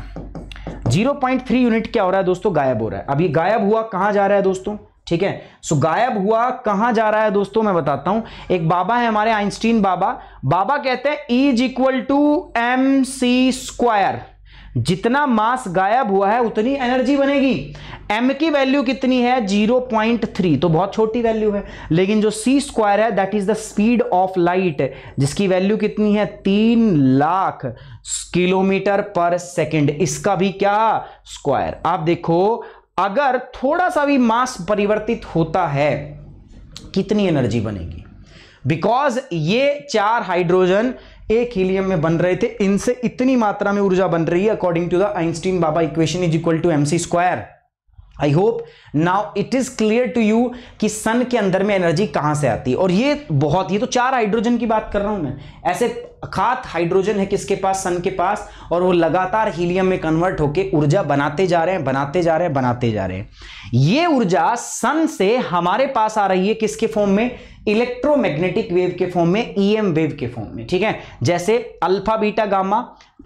zero point three unit क्या हो रहा है दोस्तों गायब हो रहा है अभी गायब हुआ कहां जा रहा है दोस्तों ठीक है सो गायब हुआ कहां जा रहा है दोस्तों मैं बताता हूं एक बाबा है हमारे आइंस्टीन बाबा बाबा कहते हैं is equal to M C square जितना मास गायब हुआ है उतनी एनर्जी बनेगी एम की वैल्यू कितनी है 0.3 तो बहुत छोटी वैल्यू है लेकिन जो सी स्क्वायर है that is the speed of light जिसकी वैल्यू कितनी है तीन लाख किलोमीटर पर सेकेंड इसका भी क्या स्क्वायर आप देखो अगर थोड़ा सा भी मास परिवर्तित होता है कितनी एनर्जी बनेगी बिकॉज ये चार हाइड्रोजन एक हीलियम में बन रहे थे इनसे इतनी मात्रा में ऊर्जा बन रही है अकॉर्डिंग टू द आइंस्टीन बाबा equation is equal to MC square I hope now it is clear to you कि सन के अंदर में एनर्जी कहां से आती है और ये बहुत ये तो चार हाइड्रोजन की बात कर रहा हूं मैं ऐसे अखात हाइड्रोजन है किसके पास सन के पास और वो लगातार हीलियम में कन्वर्ट होकर ऊर्जा बनाते जा रहे हैं बनाते जा रहे हैं बनाते जा रहे हैं ये ऊर्जा सन से हमारे पास आ रही है किसके फॉर्म में इलेक्ट्रोमैग्नेटिक वेव के फॉर्म में ईएम e वेव के फॉर्म में ठीक है जैसे alpha beta gamma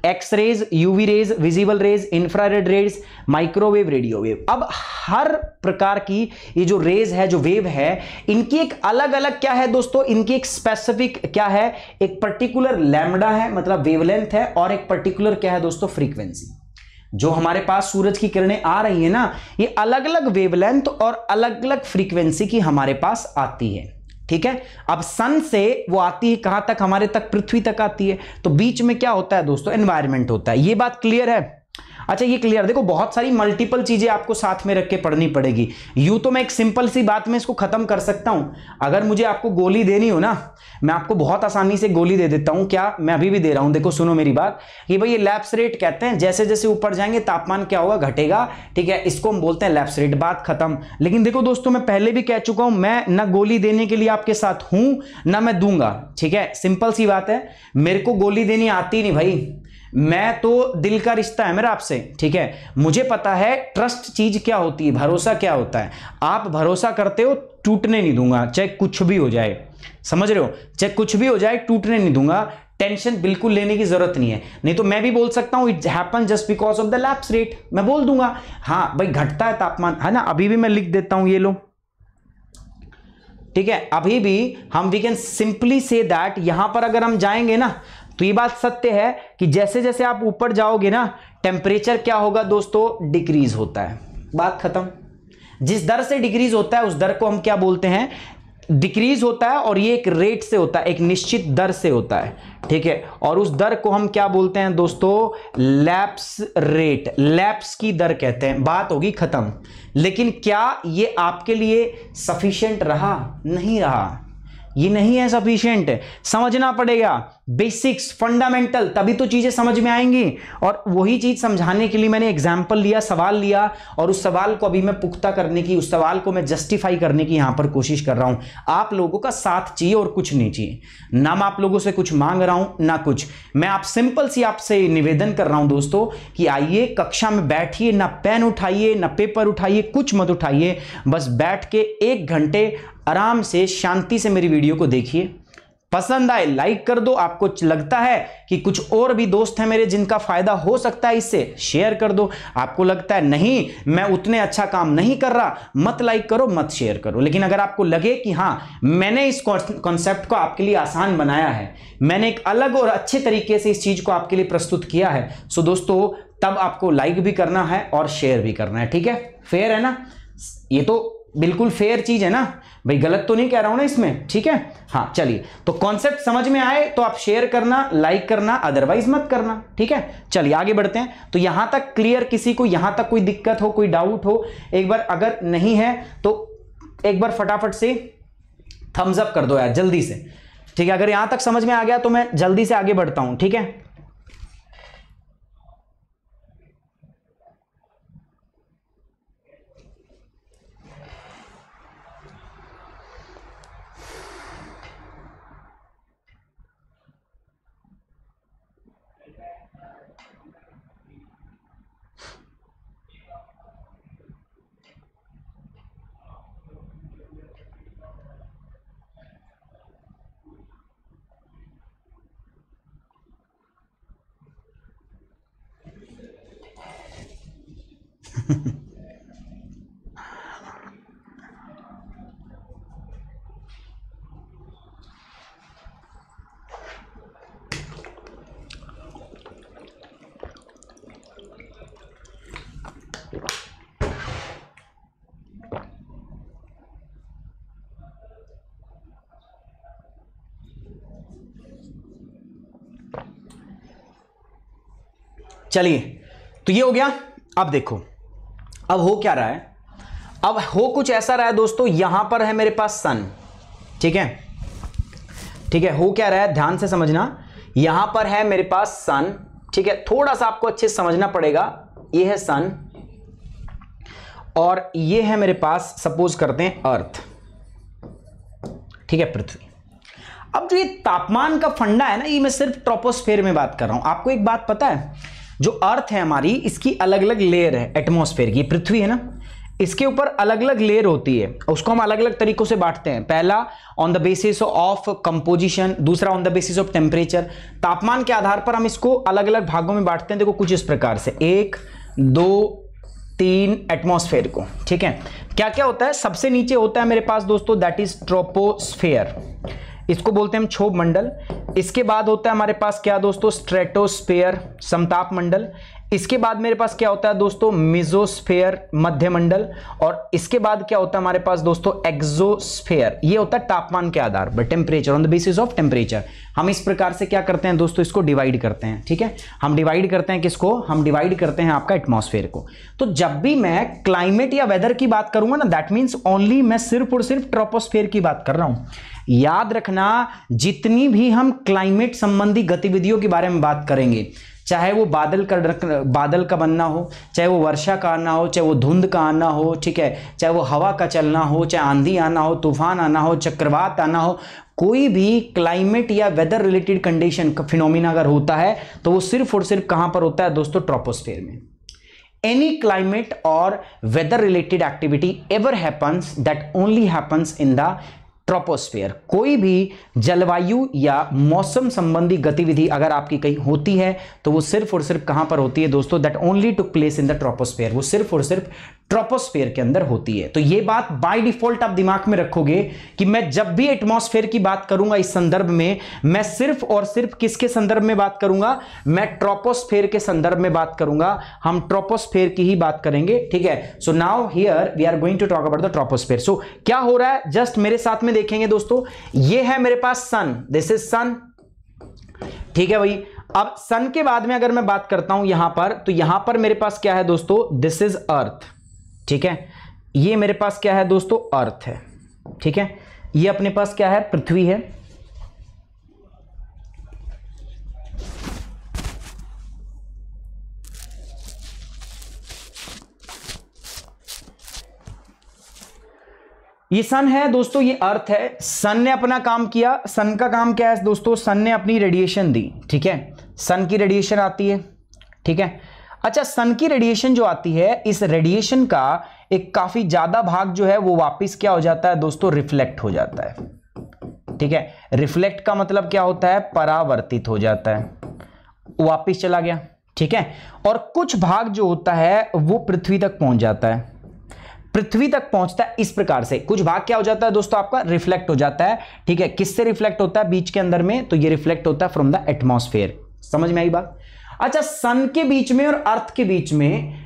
X rays UV rays visible rays infrared rays microwave radio wave अब हर प्रकार की ये जो रेज है जो वेव है इनकी एक अलग अलग क्या है दोस्तों इनकी एक स्पेसिफिक क्या है एक पर्टिकुलर लैमडा है मतलब वेवलेंथ है और एक पर्टिकुलर क्या है दोस्तों फ्रीक्वेंसी जो हमारे पास सूरज की किरणें आ रही है ना ये अलग अलग वेवलेंथ और अलग अलग फ्रीक्वेंसी की हमारे पास आती है ठीक है अब सन से वो आती है कहां तक हमारे तक पृथ्वी तक आती है तो बीच में क्या होता है दोस्तों एनवायरमेंट होता है ये बात क्लियर है अच्छा ये क्लियर देखो बहुत सारी मल्टीपल चीजें आपको साथ में रख के पढ़नी पड़ेगी यूं तो मैं एक सिंपल सी बात में इसको खत्म कर सकता हूं अगर मुझे आपको गोली देनी हो ना मैं आपको बहुत आसानी से गोली दे देता हूं क्या मैं अभी भी दे रहा हूं देखो सुनो मेरी बात कि भाई ये लैप्स रेट कहते हैं जैसे जैसे ऊपर जाएंगे तापमान क्या होगा घटेगा ठीक है इसको हम बोलते हैं लैप्स रेट बात खत्म लेकिन देखो दोस्तों मैं पहले भी कह चुका हूं मैं ना गोली देने के लिए आपके साथ हूं ना मैं दूंगा ठीक है सिंपल सी बात है मेरे को गोली देनी आती नहीं भाई मैं तो दिल का रिश्ता है मेरा आपसे ठीक है मुझे पता है ट्रस्ट चीज क्या होती है भरोसा क्या होता है आप भरोसा करते हो टूटने नहीं दूंगा चाहे कुछ भी हो जाए समझ रहे हो चाहे कुछ भी हो जाए टूटने नहीं दूंगा टेंशन बिल्कुल लेने की जरूरत नहीं है नहीं तो मैं भी बोल सकता हूं it happen just because of the lapse rate मैं बोल दूंगा हाँ भाई घटता है तापमान है ना अभी भी मैं लिख देता हूं ये लो ठीक है अभी भी हम we can simply say that यहां पर अगर हम जाएंगे ना तो ये बात सत्य है कि जैसे जैसे आप ऊपर जाओगे ना टेम्परेचर क्या होगा दोस्तों डिक्रीज होता है बात खत्म जिस दर से डिक्रीज होता है उस दर को हम क्या बोलते हैं डिक्रीज होता है और ये एक रेट से होता है एक निश्चित दर से होता है ठीक है और उस दर को हम क्या बोलते हैं दोस्तों लैप्स रेट लैप्स की दर कहते हैं बात होगी खत्म लेकिन क्या ये आपके लिए सफिशिएंट रहा नहीं रहा ये नहीं है सफिशियंट समझना पड़ेगा बेसिक्स फंडामेंटल तभी तो चीज़ें समझ में आएंगी और वही चीज़ समझाने के लिए मैंने एग्जाम्पल लिया सवाल लिया और उस सवाल को अभी मैं पुख्ता करने की उस सवाल को मैं जस्टिफाई करने की यहां पर कोशिश कर रहा हूं आप लोगों का साथ चाहिए और कुछ नहीं चाहिए ना मैं आप लोगों से कुछ मांग रहा हूं ना कुछ मैं आप सिंपल सी आपसे निवेदन कर रहा हूं दोस्तों कि आइए कक्षा में बैठिए ना पेन उठाइए ना पेपर उठाइए कुछ मत उठाइए बस बैठ के एक घंटे आराम से शांति से मेरी वीडियो को देखिए पसंद आए लाइक कर दो आपको लगता है कि कुछ और भी दोस्त हैं मेरे जिनका फायदा हो सकता है इससे शेयर कर दो आपको लगता है नहीं मैं उतने अच्छा काम नहीं कर रहा मत लाइक करो मत शेयर करो लेकिन अगर आपको लगे कि हाँ मैंने इस कॉन्सेप्ट को आपके लिए आसान बनाया है मैंने एक अलग और अच्छे तरीके से इस चीज़ को आपके लिए प्रस्तुत किया है सो दोस्तों तब आपको लाइक भी करना है और शेयर भी करना है ठीक है फेयर है ना ये तो बिल्कुल फेयर चीज़ है ना भाई गलत तो नहीं कह रहा हूं ना इसमें ठीक है हाँ चलिए तो कॉन्सेप्ट समझ में आए तो आप शेयर करना लाइक करना अदरवाइज मत करना ठीक है चलिए आगे बढ़ते हैं तो यहां तक क्लियर किसी को यहां तक कोई दिक्कत हो कोई डाउट हो एक बार अगर नहीं है तो एक बार फटाफट से थम्सअप कर दो यार जल्दी से ठीक है अगर यहां तक समझ में आ गया तो मैं जल्दी से आगे बढ़ता हूं ठीक है चलिए तो ये हो गया अब देखो अब हो क्या रहा है अब हो कुछ ऐसा रहा है दोस्तों यहां पर है मेरे पास सन ठीक है ठीक है हो क्या रहा है ध्यान से समझना यहां पर है मेरे पास सन ठीक है थोड़ा सा आपको अच्छे समझना पड़ेगा ये है सन और ये है मेरे पास सपोज करते हैं अर्थ ठीक है पृथ्वी अब जो ये तापमान का फंडा है ना ये मैं सिर्फ ट्रोपोस्फेयर में बात कर रहा हूं आपको एक बात पता है जो अर्थ है हमारी इसकी अलग अलग लेयर है एटमोसफेयर की पृथ्वी है ना इसके ऊपर अलग अलग लेयर होती है उसको हम अलग अलग तरीकों से बांटते हैं पहला on the basis of composition दूसरा on the basis of temperature तापमान के आधार पर हम इसको अलग अलग भागों में बांटते हैं देखो कुछ इस प्रकार से एक दो तीन एटमोस्फेयर को ठीक है क्या क्या होता है सबसे नीचे होता है मेरे पास दोस्तों दैट इज ट्रोपोस्फेयर इसको बोलते हैं हम क्षोभ मंडल इसके बाद होता है हमारे पास क्या दोस्तों स्ट्रेटोस्पेयर समताप मंडल इसके बाद मेरे पास क्या होता है दोस्तों मिजोस्फेयर मध्यमंडल और इसके बाद क्या होता है हमारे पास दोस्तों एक्सोस्फेयर ये होता है तापमान के आधार पर temperature on the basis of temperature हम इस प्रकार से क्या करते हैं दोस्तों इसको डिवाइड करते हैं ठीक है हम डिवाइड करते हैं किसको हम डिवाइड करते हैं आपका एटमॉस्फेयर को तो जब भी मैं क्लाइमेट या वेदर की बात करूंगा ना दैट मीन्स ओनली मैं सिर्फ और सिर्फ ट्रोपोस्फेयर की बात कर रहा हूं याद रखना जितनी भी हम क्लाइमेट संबंधी गतिविधियों के बारे में बात करेंगे चाहे वो बादल का बादल का बनना हो चाहे वो वर्षा का आना हो चाहे वो धुंध का आना हो ठीक है चाहे वो हवा का चलना हो चाहे आंधी आना हो तूफान आना हो चक्रवात आना हो कोई भी क्लाइमेट या वेदर रिलेटेड कंडीशन का फिनोमिना अगर होता है तो वो सिर्फ और सिर्फ कहाँ पर होता है दोस्तों ट्रोपोस्फेयर में एनी क्लाइमेट और weather related activity ever happens that only happens in the troposphere कोई भी जलवायु या मौसम संबंधी गतिविधि अगर आपकी कहीं होती है तो वो सिर्फ और सिर्फ कहां पर होती है दोस्तों that only took place in the troposphere वो सिर्फ और सिर्फ ट्रोपोस्फेयर के अंदर होती है तो ये बात बाय डिफॉल्ट आप दिमाग में रखोगे कि मैं जब भी एटमॉस्फेयर की बात करूंगा इस संदर्भ में मैं सिर्फ और सिर्फ किसके संदर्भ में बात करूंगा मैं ट्रोपोस्फेयर के संदर्भ में बात करूंगा हम ट्रोपोस्फेयर की ही बात करेंगे ठीक है so now here we are going to talk about the troposphere so क्या हो रहा है जस्ट मेरे साथ में देखेंगे दोस्तों ये है मेरे पास सन दिस इज सन ठीक है भाई अब सन के बाद में अगर मैं बात करता हूं यहां पर तो यहां पर मेरे पास क्या है दोस्तों दिस इज अर्थ ठीक है ये मेरे पास क्या है दोस्तों अर्थ है ठीक है ये अपने पास क्या है पृथ्वी है ये सन है दोस्तों ये अर्थ है सन ने अपना काम किया सन का काम क्या है दोस्तों सन ने अपनी रेडिएशन दी ठीक है सन की रेडिएशन आती है ठीक है अच्छा सन की रेडिएशन जो आती है इस रेडिएशन का एक काफी ज्यादा भाग जो है वो वापस क्या हो जाता है दोस्तों रिफ्लेक्ट हो जाता है ठीक है रिफ्लेक्ट का मतलब क्या होता है परावर्तित हो जाता है वापिस चला गया ठीक है और कुछ भाग जो होता है वो पृथ्वी तक पहुंच जाता है पृथ्वी तक पहुंचता है इस प्रकार से कुछ भाग क्या हो जाता है दोस्तों आपका रिफ्लेक्ट हो जाता है ठीक है किससे रिफ्लेक्ट होता है बीच के अंदर में तो ये रिफ्लेक्ट होता है फ्रॉम द एटमोस्फेयर समझ में आई बात अच्छा सन के बीच में और अर्थ के बीच में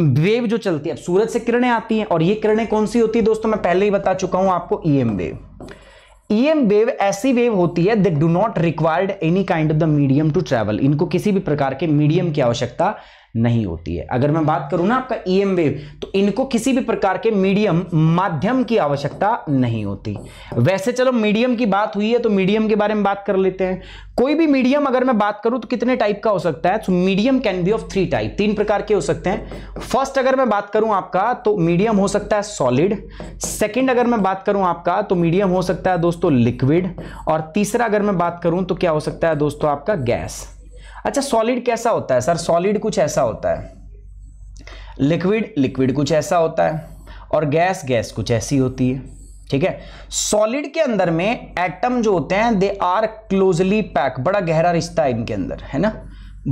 वेव जो चलती है अब सूरज से किरणें आती हैं और ये किरणें कौन सी होती है दोस्तों मैं पहले ही बता चुका हूं आपको ईएम वेव ईएम वेव ऐसी वेव होती है they do not required any kind of the medium to travel इनको किसी भी प्रकार के मीडियम की आवश्यकता नहीं होती है अगर मैं बात करूं ना आपका ई एम वेव तो इनको किसी भी प्रकार के मीडियम माध्यम की आवश्यकता नहीं होती वैसे चलो मीडियम की बात हुई है तो मीडियम के बारे में बात कर लेते हैं कोई भी मीडियम अगर मैं बात करूं तो कितने टाइप का हो सकता है तो medium can be of three type तीन प्रकार के हो सकते हैं फर्स्ट अगर मैं बात करूं आपका तो मीडियम हो सकता है सॉलिड सेकेंड अगर मैं बात करूं आपका तो मीडियम हो सकता है दोस्तों लिक्विड और तीसरा अगर मैं बात करूं तो क्या हो सकता है दोस्तों आपका गैस अच्छा सॉलिड कैसा होता है सर सॉलिड कुछ ऐसा होता है लिक्विड लिक्विड कुछ ऐसा होता है और गैस गैस कुछ ऐसी होती है ठीक है सॉलिड के अंदर में एटम जो होते हैं दे आर क्लोजली पैक बड़ा गहरा रिश्ता है इनके अंदर है ना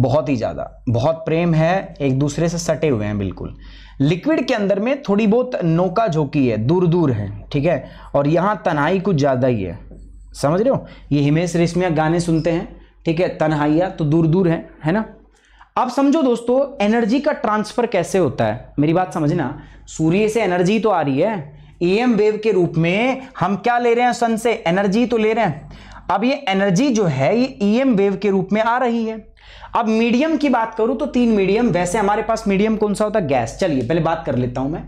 बहुत ही ज़्यादा बहुत प्रेम है एक दूसरे से सटे हुए हैं बिल्कुल लिक्विड के अंदर में थोड़ी बहुत नोका झोंकी है दूर दूर है ठीक है और यहाँ तनाई कुछ ज़्यादा ही है समझ रहे हो ये हिमेश रेशमिया गाने सुनते हैं ठीक है तनहाइया तो दूर दूर है है ना अब समझो दोस्तों एनर्जी का ट्रांसफर कैसे होता है मेरी बात समझना सूर्य से एनर्जी तो आ रही है एम वेव के रूप में हम क्या ले रहे हैं सन से एनर्जी तो ले रहे हैं अब ये एनर्जी जो है ये ईएम e वेव के रूप में आ रही है अब मीडियम की बात करूं तो तीन मीडियम वैसे हमारे पास मीडियम कौन सा होता है गैस चलिए पहले बात कर लेता हूं मैं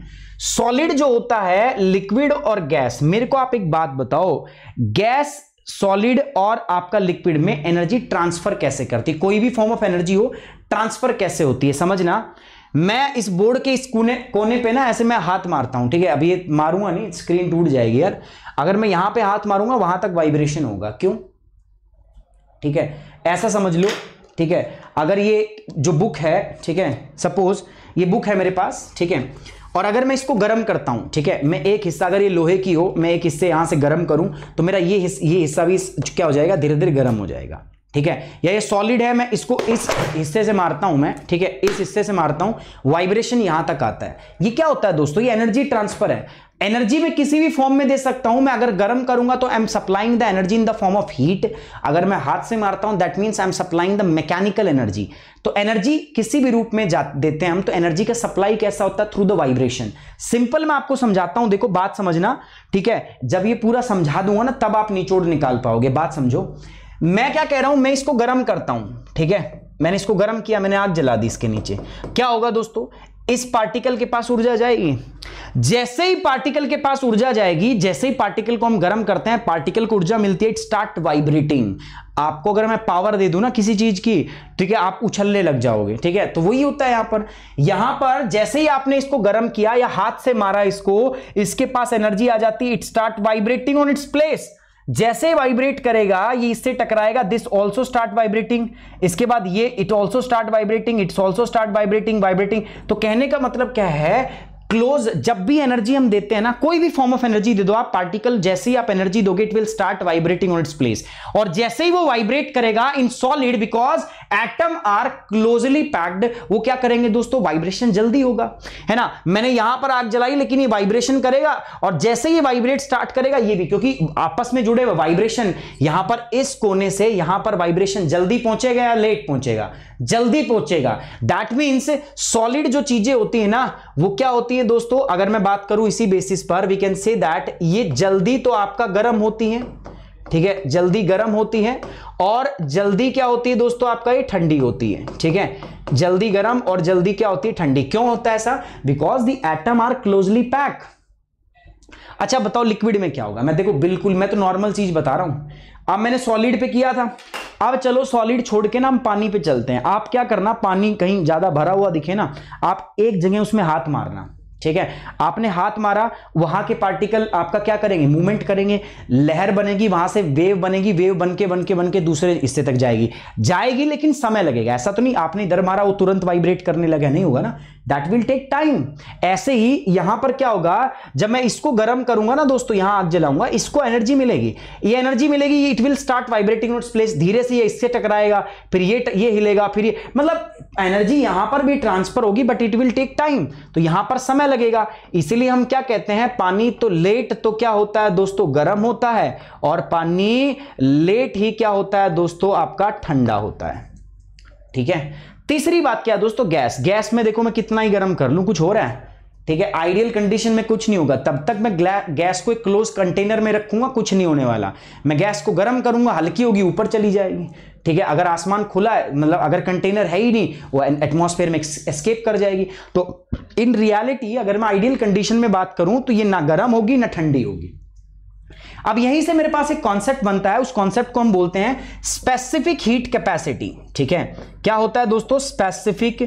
सॉलिड जो होता है लिक्विड और गैस मेरे को आप एक बात बताओ गैस सॉलिड और आपका लिक्विड में एनर्जी ट्रांसफर कैसे करती है कोई भी फॉर्म ऑफ एनर्जी हो ट्रांसफर कैसे होती है समझना मैं इस बोर्ड के इस कोने कोने पे ना ऐसे मैं हाथ मारता हूं ठीक है अभी ये मारूंगा नहीं स्क्रीन टूट जाएगी यार अगर मैं यहां पे हाथ मारूंगा वहां तक वाइब्रेशन होगा क्यों ठीक है ऐसा समझ लो ठीक है अगर ये जो बुक है ठीक है सपोज ये बुक है मेरे पास ठीक है और अगर मैं इसको गर्म करता हूं ठीक है मैं एक हिस्सा अगर ये लोहे की हो मैं एक हिस्से यहाँ से गर्म करूं तो मेरा ये हिस, ये हिस्सा भी क्या हो जाएगा धीरे धीरे गर्म हो जाएगा ठीक है या ये सॉलिड है मैं इसको इस हिस्से से मारता हूं मैं ठीक है इस हिस्से से मारता हूं वाइब्रेशन यहां तक आता है ये क्या होता है दोस्तों ये एनर्जी ट्रांसफर है एनर्जी में किसी भी फॉर्म में दे सकता हूं मैं अगर गर्म करूंगा तो I am supplying the energy in the form of heat अगर मैं हाथ से मारता हूं that means I am supplying the mechanical energy तो एनर्जी किसी भी रूप में जा देते हैं हम तो एनर्जी का सप्लाई कैसा होता है थ्रू द वाइब्रेशन सिंपल मैं आपको समझाता हूं देखो बात समझना ठीक है जब ये पूरा समझा दूंगा ना तब आप निचोड़ निकाल पाओगे बात समझो मैं क्या कह रहा हूं मैं इसको गर्म करता हूं ठीक है मैंने इसको गर्म किया मैंने आग जला दी इसके नीचे क्या होगा दोस्तों इस पार्टिकल के पास ऊर्जा जाएगी जैसे ही पार्टिकल के पास ऊर्जा जाएगी जैसे ही पार्टिकल को हम गर्म करते हैं पार्टिकल को ऊर्जा मिलती है इट स्टार्ट वाइब्रेटिंग आपको अगर मैं पावर दे दू ना किसी चीज की ठीक है आप उछलने लग जाओगे ठीक है तो वही होता है यहां पर यहां पर जैसे ही आपने इसको गर्म किया या हाथ से मारा इसको इसके पास एनर्जी आ जाती है it start vibrating on its place जैसे वाइब्रेट करेगा ये इससे टकराएगा दिस ऑल्सो स्टार्ट वाइब्रेटिंग इसके बाद ये it also start vibrating its also start vibrating vibrating तो कहने का मतलब क्या है क्लोज जब भी एनर्जी हम देते हैं ना कोई भी फॉर्म ऑफ एनर्जी दे दो आप पार्टिकल जैसे ही आप एनर्जी दोगे it will start vibrating on its place और जैसे ही वो वाइब्रेट करेगा in solid because atom are closely packed वो क्या करेंगे दोस्तों वाइब्रेशन जल्दी होगा है ना मैंने यहां पर आग जलाई लेकिन ये वाइब्रेशन करेगा और जैसे ये वाइब्रेट स्टार्ट करेगा ये भी क्योंकि आपस में जुड़े वाइब्रेशन यहां पर इस कोने से यहां पर वाइब्रेशन जल्दी पहुंचेगा या लेट पहुंचेगा जल्दी पहुंचेगा दैट मीन्स सॉलिड जो चीजें होती है ना वो क्या होती है दोस्तों अगर मैं बात करूं इसी बेसिस पर वी कैन से दैट ये जल्दी तो आपका गर्म होती है ठीक है जल्दी गर्म होती है और जल्दी क्या होती है दोस्तों आपका ये ठंडी होती है ठीक है जल्दी गर्म और जल्दी क्या होती है ठंडी क्यों होता है ऐसा because the atom are closely pack अच्छा बताओ लिक्विड में क्या होगा मैं देखो बिल्कुल मैं तो नॉर्मल चीज बता रहा हूं अब मैंने सॉलिड पे किया था अब चलो सॉलिड छोड़ के ना हम पानी पे चलते हैं आप क्या करना पानी कहीं ज़्यादा भरा हुआ दिखे ना आप एक जगह उसमें हाथ मारना ठीक है आपने हाथ मारा वहां के पार्टिकल आपका क्या करेंगे मूवमेंट करेंगे लहर बनेगी वहां से वेव बनेगी वेव बन के बन के बन के दूसरे हिस्से तक जाएगी जाएगी लेकिन समय लगेगा ऐसा तो नहीं आपने इधर मारा वो तुरंत वाइब्रेट करने लगा नहीं होगा ना दैट विल टेक टाइम ऐसे ही यहां पर क्या होगा जब मैं इसको गर्म करूंगा ना दोस्तों यहां आग जलाऊंगा इसको एनर्जी मिलेगी ये एनर्जी मिलेगी it will start vibrating its place धीरे से ये इससे टकराएगा फिर ये ये हिलेगा फिर ये मतलब एनर्जी यहां पर भी ट्रांसफर होगी but it will take time तो यहां पर समय लगेगा इसीलिए हम क्या कहते हैं पानी तो लेट तो क्या होता है दोस्तों गर्म होता है और पानी लेट ही क्या होता है दोस्तों आपका ठंडा होता है ठीक है तीसरी बात क्या है दोस्तों गैस गैस में देखो मैं कितना ही गर्म कर लूं कुछ हो रहा है ठीक है आइडियल कंडीशन में कुछ नहीं होगा तब तक मैं गैस को एक क्लोज कंटेनर में रखूंगा कुछ नहीं होने वाला मैं गैस को गर्म करूंगा हल्की होगी ऊपर चली जाएगी ठीक है अगर आसमान खुला है मतलब अगर कंटेनर है ही नहीं वो एटमॉस्फेयर में एस्केप कर जाएगी तो इन रियलिटी अगर मैं आइडियल कंडीशन में बात करूं तो ये ना गर्म होगी ना ठंडी होगी अब यहीं से मेरे पास एक कॉन्सेप्ट बनता है उस कॉन्सेप्ट को हम बोलते हैं स्पेसिफिक हीट कैपेसिटी ठीक है क्या होता है दोस्तों स्पेसिफिक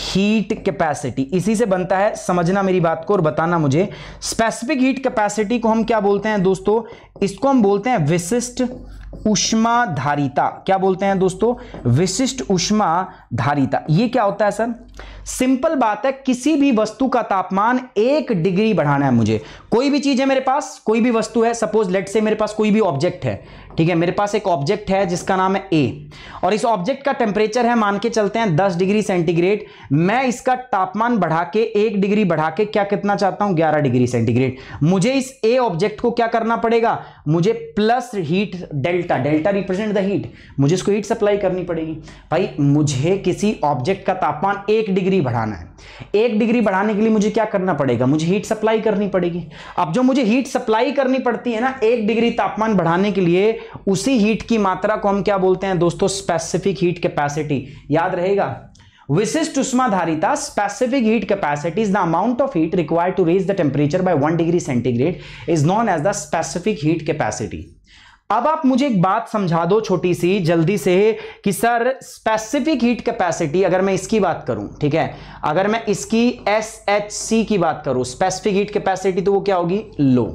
हीट कैपेसिटी इसी से बनता है समझना मेरी बात को और बताना मुझे स्पेसिफिक हीट कैपेसिटी को हम क्या बोलते हैं दोस्तों इसको हम बोलते हैं विशिष्ट धारिता क्या बोलते हैं दोस्तों विशिष्ट उष्मा धारिता ये क्या होता है सर सिंपल बात है किसी भी वस्तु का तापमान एक डिग्री बढ़ाना है मुझे कोई भी चीज है मेरे पास कोई भी वस्तु है सपोज लेट से मेरे पास कोई भी ऑब्जेक्ट है ठीक है मेरे पास एक ऑब्जेक्ट है जिसका नाम है ए और इस ऑब्जेक्ट का टेम्परेचर है मान के चलते हैं 10 डिग्री सेंटीग्रेड मैं इसका तापमान बढ़ा के एक डिग्री बढ़ा के क्या कितना चाहता हूं 11 डिग्री सेंटीग्रेड मुझे इस ए ऑब्जेक्ट को क्या करना पड़ेगा मुझे plus heat delta delta represent the heat मुझे इसको हीट सप्लाई करनी पड़ेगी भाई मुझे किसी ऑब्जेक्ट का तापमान एक डिग्री बढ़ाना है एक डिग्री बढ़ाने के लिए मुझे क्या करना पड़ेगा मुझे हीट सप्लाई करनी पड़ेगी अब जो मुझे हीट सप्लाई करनी पड़ती है ना एक डिग्री तापमान बढ़ाने के लिए उसी हीट की मात्रा को हम क्या बोलते हैं दोस्तों स्पेसिफिक हीट कैपेसिटी याद रहेगा विशिष्ट उष्माधारिता specific heat capacity is the amount of heat required to raise the temperature by one degree centigrade is known as the specific heat capacity अब आप मुझे एक बात समझा दो छोटी सी जल्दी से कि सर स्पेसिफिक हीट कैपेसिटी अगर मैं इसकी बात करूं ठीक है अगर मैं इसकी एस एच सी की बात करूं स्पेसिफिक हीट कैपेसिटी तो वो क्या होगी लो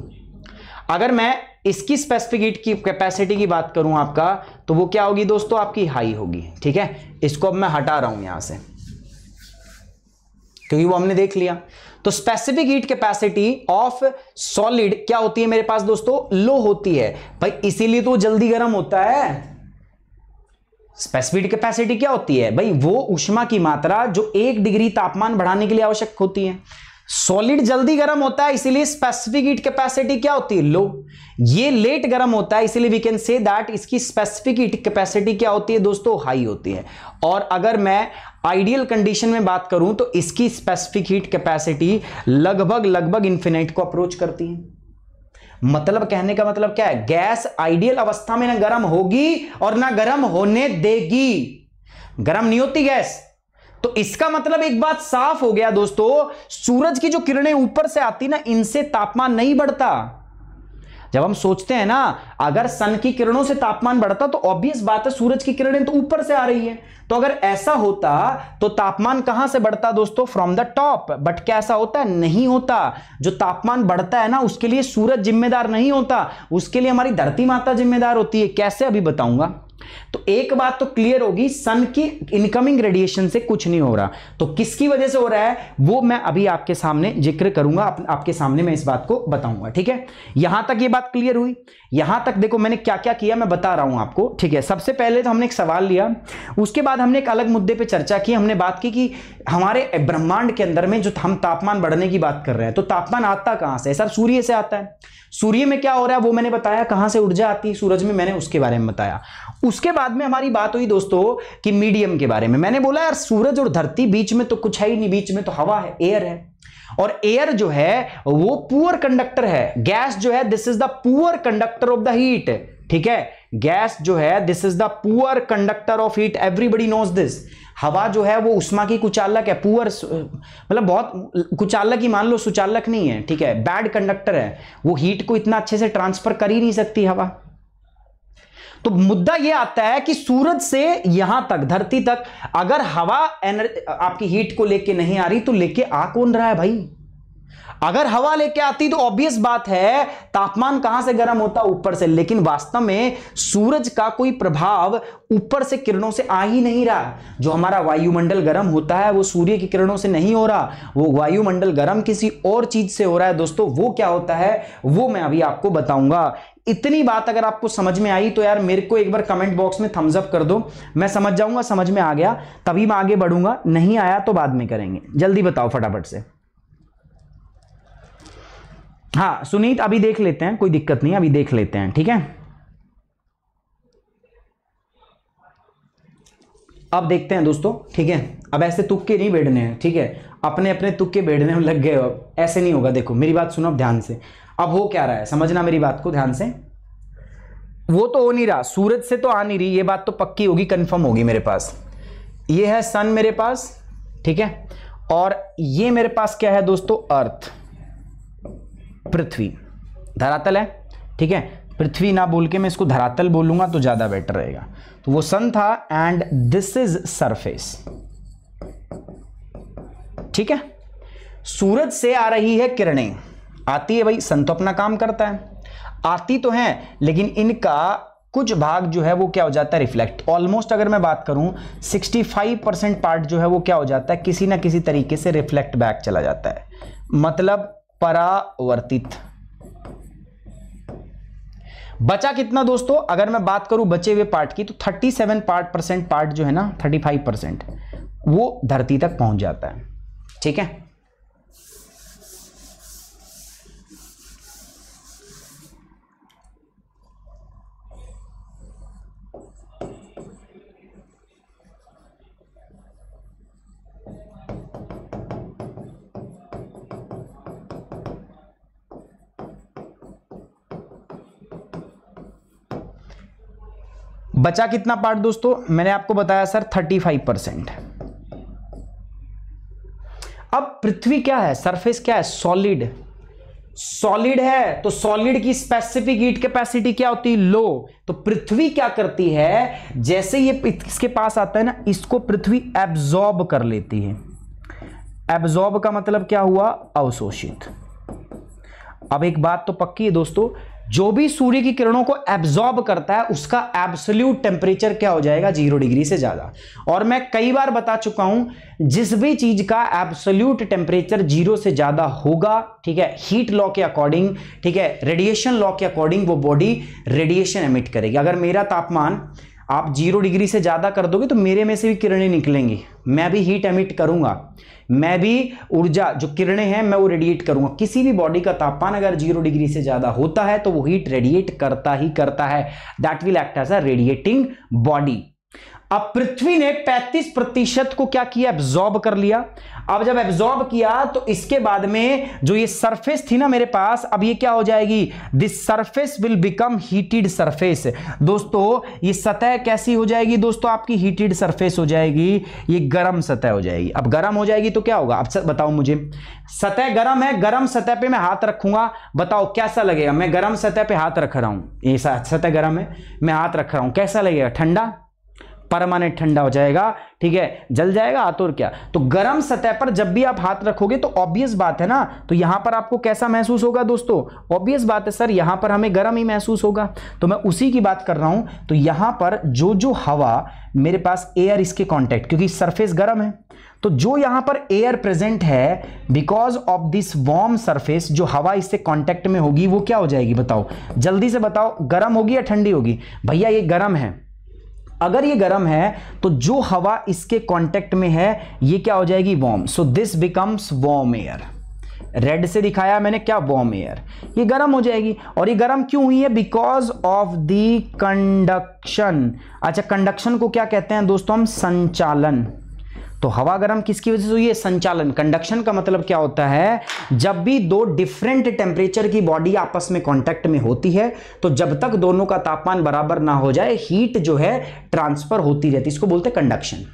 अगर मैं इसकी स्पेसिफिक हीट की कैपेसिटी की बात करूं आपका तो वो क्या होगी दोस्तों आपकी हाई होगी ठीक है इसको अब मैं हटा रहा हूं यहां से क्योंकि वो हमने देख लिया तो specific heat capacity of solid क्या होती है मेरे पास दोस्तों लो होती है भाई इसीलिए तो जल्दी गर्म होता है स्पेसिफिक कैपेसिटी क्या होती है भाई वो उष्मा की मात्रा जो एक डिग्री तापमान बढ़ाने के लिए आवश्यक होती है सॉलिड जल्दी गर्म होता है इसीलिए स्पेसिफिक हीट कैपेसिटी क्या होती है लो ये लेट गर्म होता है इसीलिए वी कैन से दैट इसकी स्पेसिफिक हीट कैपेसिटी क्या होती है दोस्तों हाई होती है और अगर मैं आइडियल कंडीशन में बात करूं तो इसकी स्पेसिफिक हीट कैपेसिटी लगभग लगभग इंफिनाइट को अप्रोच करती है मतलब कहने का मतलब क्या है गैस आइडियल अवस्था में ना गर्म होगी और ना गर्म होने देगी गर्म नहीं होती गैस तो इसका मतलब एक बात साफ हो गया दोस्तों सूरज की जो किरणें ऊपर से आती ना इनसे तापमान नहीं बढ़ता जब हम सोचते हैं ना अगर सन की किरणों से तापमान बढ़ता तो ऑब्वियस बात है सूरज की किरणें तो ऊपर से आ रही है तो अगर ऐसा होता तो तापमान कहां से बढ़ता दोस्तों फ्रॉम द टॉप बट क्या ऐसा होता है नहीं होता जो तापमान बढ़ता है ना उसके लिए सूरज जिम्मेदार नहीं होता उसके लिए हमारी धरती माता जिम्मेदार होती है कैसे अभी बताऊंगा तो एक बात तो क्लियर होगी सन की इनकमिंग रेडिएशन से कुछ नहीं हो रहा तो किसकी वजह से हो रहा है वो मैं अभी आपके सामने जिक्र करूंगा आप, आपके सामने मैं इस बात को बताऊंगा ठीक है यहां तक ये बात क्लियर हुई यहां तक देखो मैंने क्या क्या किया मैं बता रहा हूं आपको ठीक है सबसे पहले तो हमने एक सवाल लिया उसके बाद हमने एक अलग मुद्दे पर चर्चा की हमने बात की कि हमारे ब्रह्मांड के अंदर में जो हम तापमान बढ़ने की बात कर रहे हैं तो तापमान आता कहां से सर सूर्य से आता है सूर्य में क्या हो रहा है वो मैंने बताया कहां से ऊर्जा आती है सूरज में मैंने उसके बारे में बताया उसके बाद में हमारी बात हुई दोस्तों कि मीडियम के बारे में मैंने बोला यार सूरज और धरती बीच में तो कुछ है ही नहीं बीच में तो हवा है एयर है और एयर जो है वो पुअर कंडक्टर है गैस जो है this is the poor conductor of the heat ठीक है गैस जो है this is the poor conductor of heat everybody knows this हवा जो है वो उष्मा की कुचालक है पुअर मतलब बहुत कुचालक ही मान लो सुचालक नहीं है ठीक है बैड कंडक्टर है वो हीट को इतना अच्छे से ट्रांसफर कर ही नहीं सकती हवा तो मुद्दा यह आता है कि सूरज से यहां तक धरती तक अगर हवा आपकी हीट को लेके नहीं आ रही तो लेके आ कौन रहा है भाई अगर हवा लेके आती तो ऑब्वियस बात है तापमान कहां से गर्म होता ऊपर से लेकिन वास्तव में सूरज का कोई प्रभाव ऊपर से किरणों से आ ही नहीं रहा जो हमारा वायुमंडल गर्म होता है वो सूर्य की किरणों से नहीं हो रहा वो वायुमंडल गर्म किसी और चीज से हो रहा है दोस्तों वो क्या होता है वो मैं अभी आपको बताऊंगा इतनी बात अगर आपको समझ में आई तो यार मेरे को एक बार कमेंट बॉक्स में थम्स अप कर दो मैं समझ जाऊंगा समझ में आ गया तभी मैं आगे बढ़ूंगा नहीं आया तो बाद में करेंगे जल्दी बताओ फटाफट से हाँ सुनीत अभी देख लेते हैं कोई दिक्कत नहीं अभी देख लेते हैं ठीक है अब देखते हैं दोस्तों ठीक है अब ऐसे तुक्के नहीं बैठने हैं ठीक है अपने अपने तुक्के बैठने में लग गए अब ऐसे नहीं होगा देखो मेरी बात सुनो अब ध्यान से अब हो क्या रहा है समझना मेरी बात को ध्यान से वो तो हो नहीं रहा सूरज से तो आ नहीं रही ये बात तो पक्की होगी कंफर्म होगी मेरे पास ये है सन मेरे पास ठीक है और ये मेरे पास क्या है दोस्तों अर्थ पृथ्वी धरातल है ठीक है पृथ्वी ना बोल के मैं इसको धरातल बोलूंगा तो ज़्यादा बेटर रहेगा तो वो सन था एंड दिस इज सरफेस ठीक है सूरज से आ रही है किरणें आती है भाई सन तो अपना काम करता है आती तो है लेकिन इनका कुछ भाग जो है वो क्या हो जाता है रिफ्लेक्ट ऑलमोस्ट अगर मैं बात करूं 65 परसेंट पार्ट जो है वो क्या हो जाता है किसी ना किसी तरीके से रिफ्लेक्ट बैक चला जाता है मतलब परावर्तित बचा कितना दोस्तों अगर मैं बात करूं बचे हुए पार्ट की तो 37 पार्ट परसेंट पार्ट जो है ना 35 परसेंट वो धरती तक पहुंच जाता है ठीक है बचा कितना पार्ट दोस्तों मैंने आपको बताया सर थर्टी फाइव परसेंट अब पृथ्वी क्या है सरफेस क्या है सॉलिड सॉलिड है तो सॉलिड की स्पेसिफिक हीट कैपेसिटी क्या होती है लो तो पृथ्वी क्या करती है जैसे ये इसके पास आता है ना इसको पृथ्वी एब्जॉर्ब कर लेती है एब्जॉर्ब का मतलब क्या हुआ अवशोषित अब एक बात तो पक्की है दोस्तों जो भी सूर्य की किरणों को एब्जॉर्ब करता है उसका एब्सोल्यूट टेम्परेचर क्या हो जाएगा जीरो डिग्री से ज़्यादा और मैं कई बार बता चुका हूं जिस भी चीज़ का एब्सोल्यूट टेम्परेचर जीरो से ज़्यादा होगा ठीक है हीट लॉ के अकॉर्डिंग ठीक है रेडिएशन लॉ के अकॉर्डिंग वो बॉडी रेडिएशन एमिट करेगी अगर मेरा तापमान आप जीरो डिग्री से ज़्यादा कर दोगे तो मेरे में से भी किरणें निकलेंगी मैं भी हीट एमिट करूंगा मैं भी ऊर्जा जो किरणें हैं मैं वो रेडिएट करूंगा किसी भी बॉडी का तापमान अगर जीरो डिग्री से ज़्यादा होता है तो वो हीट रेडिएट करता ही करता है that will act as a radiating body अब पृथ्वी ने 35 प्रतिशत को क्या किया एब्जॉर्ब कर लिया अब जब एब्जॉर्ब किया तो इसके बाद में जो ये सरफेस थी ना मेरे पास अब ये क्या हो जाएगी this surface will become heated surface दोस्तों ये सतह कैसी हो जाएगी दोस्तों आपकी हीटेड सरफेस हो जाएगी ये गर्म सतह हो जाएगी अब गर्म हो जाएगी तो क्या होगा अब बताओ मुझे सतह गर्म है गर्म सतह पे मैं हाथ रखूंगा बताओ कैसा लगेगा मैं गर्म सतह पे हाथ रख रहा हूं ये सतह गर्म है मैं हाथ रख रहा हूं कैसा लगेगा ठंडा परमानेंट ठंडा हो जाएगा ठीक है जल जाएगा तो और क्या तो गर्म सतह पर जब भी आप हाथ रखोगे तो ऑब्वियस बात है ना तो यहां पर आपको कैसा महसूस होगा दोस्तों ऑब्वियस बात है सर यहां पर हमें गर्म ही महसूस होगा तो मैं उसी की बात कर रहा हूं तो यहां पर जो जो हवा मेरे पास एयर इसके कॉन्टेक्ट क्योंकि सरफेस गर्म है तो जो यहां पर एयर प्रेजेंट है because of this warm surface जो हवा इससे कॉन्टेक्ट में होगी वो क्या हो जाएगी बताओ जल्दी से बताओ गर्म होगी या ठंडी होगी भैया ये गर्म है अगर ये गर्म है तो जो हवा इसके कांटेक्ट में है ये क्या हो जाएगी warm so this becomes warm air red से दिखाया मैंने क्या वॉर्म एयर ये गर्म हो जाएगी और ये गर्म क्यों हुई है बिकॉज ऑफ द कंडक्शन अच्छा कंडक्शन को क्या कहते हैं दोस्तों हम संचालन तो हवा गर्म किसकी वजह से हुई है संचालन कंडक्शन का मतलब क्या होता है जब भी दो डिफरेंट टेम्परेचर की बॉडी आपस में कांटेक्ट में होती है तो जब तक दोनों का तापमान बराबर ना हो जाए हीट जो है ट्रांसफर होती रहती है इसको बोलते हैं कंडक्शन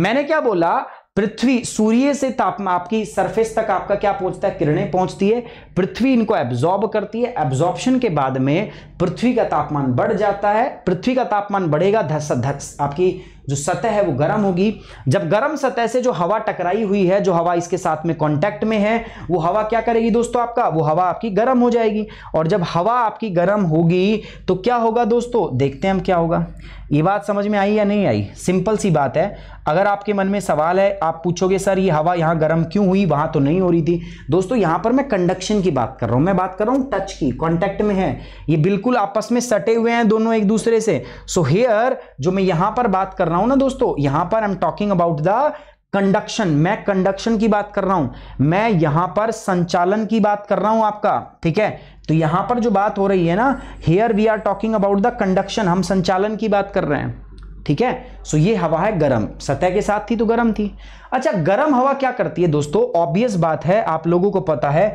मैंने क्या बोला पृथ्वी सूर्य से तापमान आपकी सरफेस तक आपका क्या पहुंचता है किरणें पहुंचती है पृथ्वी इनको एब्जॉर्ब करती है एब्जॉर्बन के बाद में पृथ्वी का तापमान बढ़ जाता है पृथ्वी का तापमान बढ़ेगा धस धस आपकी जो सतह है वो गर्म होगी जब गर्म सतह से जो हवा टकराई हुई है जो हवा इसके साथ में कॉन्टैक्ट में है वो हवा क्या करेगी दोस्तों आपका वो हवा आपकी गर्म हो जाएगी और जब हवा आपकी गर्म होगी तो क्या होगा दोस्तों देखते हैं हम क्या होगा ये बात समझ में आई या नहीं आई सिंपल सी बात है अगर आपके मन में सवाल है आप पूछोगे सर ये हवा यहाँ गर्म क्यों हुई वहाँ तो नहीं हो रही थी दोस्तों यहाँ पर मैं कंडक्शन की बात कर रहा हूँ मैं बात कर रहा हूँ टच की कॉन्टैक्ट में है ये बिल्कुल आपस में सटे हुए हैं दोनों एक दूसरे से सो so हेयर जो मैं यहाँ पर बात कर रहा हूँ ना दोस्तों यहाँ पर I am talking about the conduction मैं कंडक्शन की बात कर रहा हूं मैं यहां पर संचालन की बात कर रहा हूं आपका ठीक है तो यहां पर जो बात हो रही है ना here we are talking about the conduction हम संचालन की बात कर रहे हैं ठीक है सो ये हवा है गर्म सतह के साथ थी तो गर्म थी अच्छा गर्म हवा क्या करती है दोस्तों ऑब्वियस बात है आप लोगों को पता है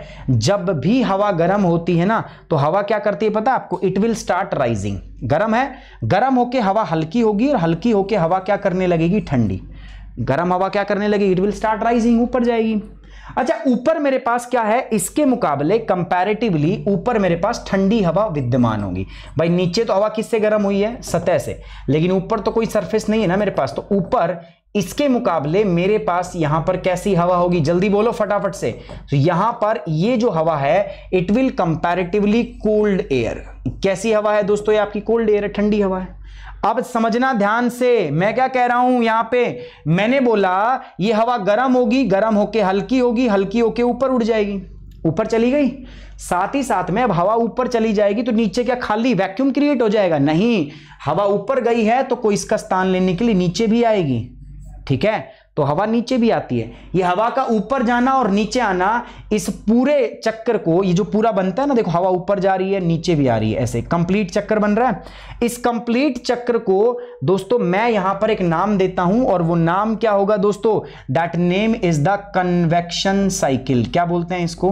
जब भी हवा गर्म होती है ना तो हवा क्या करती है पता आपको इट विल स्टार्ट राइजिंग गर्म है गर्म होके हवा हल्की होगी और हल्की होके हवा क्या करने लगेगी ठंडी गर्म हवा क्या करने लगेगी इट विल स्टार्ट राइजिंग ऊपर जाएगी अच्छा ऊपर मेरे पास क्या है इसके मुकाबले कंपैरेटिवली ऊपर मेरे पास ठंडी हवा विद्यमान होगी भाई नीचे तो हवा किससे गर्म हुई है सतह से लेकिन ऊपर तो कोई सरफेस नहीं है ना मेरे पास तो ऊपर इसके मुकाबले मेरे पास यहां पर कैसी हवा होगी जल्दी बोलो फटाफट से तो यहां पर ये जो हवा है it will comparatively cold air कैसी हवा है दोस्तों ये आपकी कोल्ड एयर है ठंडी हवा है अब समझना ध्यान से मैं क्या कह रहा हूं यहां पे मैंने बोला ये हवा गर्म होगी गर्म होके हल्की होगी हल्की होके ऊपर उड़ जाएगी ऊपर चली गई साथ ही साथ में अब हवा ऊपर चली जाएगी तो नीचे क्या खाली वैक्यूम क्रिएट हो जाएगा नहीं हवा ऊपर गई है तो कोई इसका स्थान लेने के लिए नीचे भी आएगी ठीक है तो हवा नीचे भी आती है ये हवा का ऊपर जाना और नीचे आना इस पूरे चक्कर को ये जो पूरा बनता है ना देखो हवा ऊपर जा रही है नीचे भी आ रही है ऐसे कंप्लीट चक्कर बन रहा है इस कंप्लीट चक्र को दोस्तों मैं यहां पर एक नाम देता हूं और वो नाम क्या होगा दोस्तों that name is the convection cycle क्या बोलते हैं इसको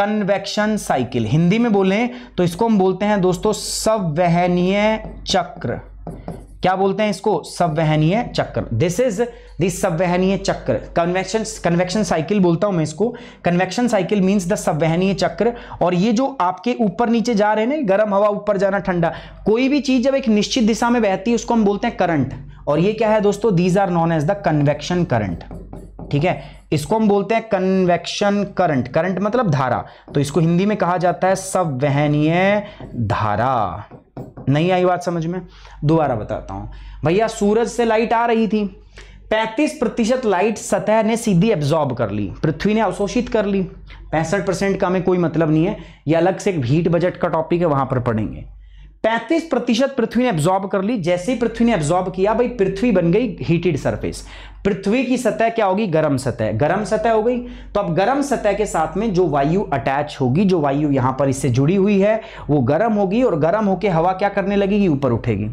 कन्वेक्शन साइकिल हिंदी में बोलें तो इसको हम बोलते हैं दोस्तों संवहनीय चक्र क्या बोलते हैं इसको संवहनीय चक्र दिस इज द संवहनीय चक्र कन्वेक्शन कन्वेक्शन साइकिल बोलता हूं मैं इसको कन्वेक्शन साइकिल मींस द संवहनीय चक्र और ये जो आपके ऊपर नीचे जा रहे हैं ना गर्म हवा ऊपर जाना ठंडा कोई भी चीज जब एक निश्चित दिशा में बहती है उसको हम बोलते हैं करंट और ये क्या है दोस्तों these are known as the convection current ठीक है इसको हम बोलते हैं कन्वेक्शन करंट करंट मतलब धारा तो इसको हिंदी में कहा जाता है संवहनीय धारा नहीं आई बात समझ में दोबारा बताता हूं भैया सूरज से लाइट आ रही थी 35 प्रतिशत लाइट सतह ने सीधी एब्जॉर्ब कर ली पृथ्वी ने अवशोषित कर ली पैंसठ परसेंट का हमें कोई मतलब नहीं है यह अलग से एक भीट बजट का टॉपिक है वहां पर पढ़ेंगे 35 प्रतिशत पृथ्वी ने एब्जॉर्ब कर ली जैसे ही पृथ्वी ने एब्जॉर्ब किया भाई पृथ्वी बन गई हीटेड सरफेस पृथ्वी की सतह क्या होगी गर्म सतह गर्म सतह हो गई तो अब गर्म सतह के साथ में जो वायु अटैच होगी जो वायु यहां पर इससे जुड़ी हुई है वो गर्म होगी और गर्म होकर हवा क्या करने लगेगी ऊपर उठेगी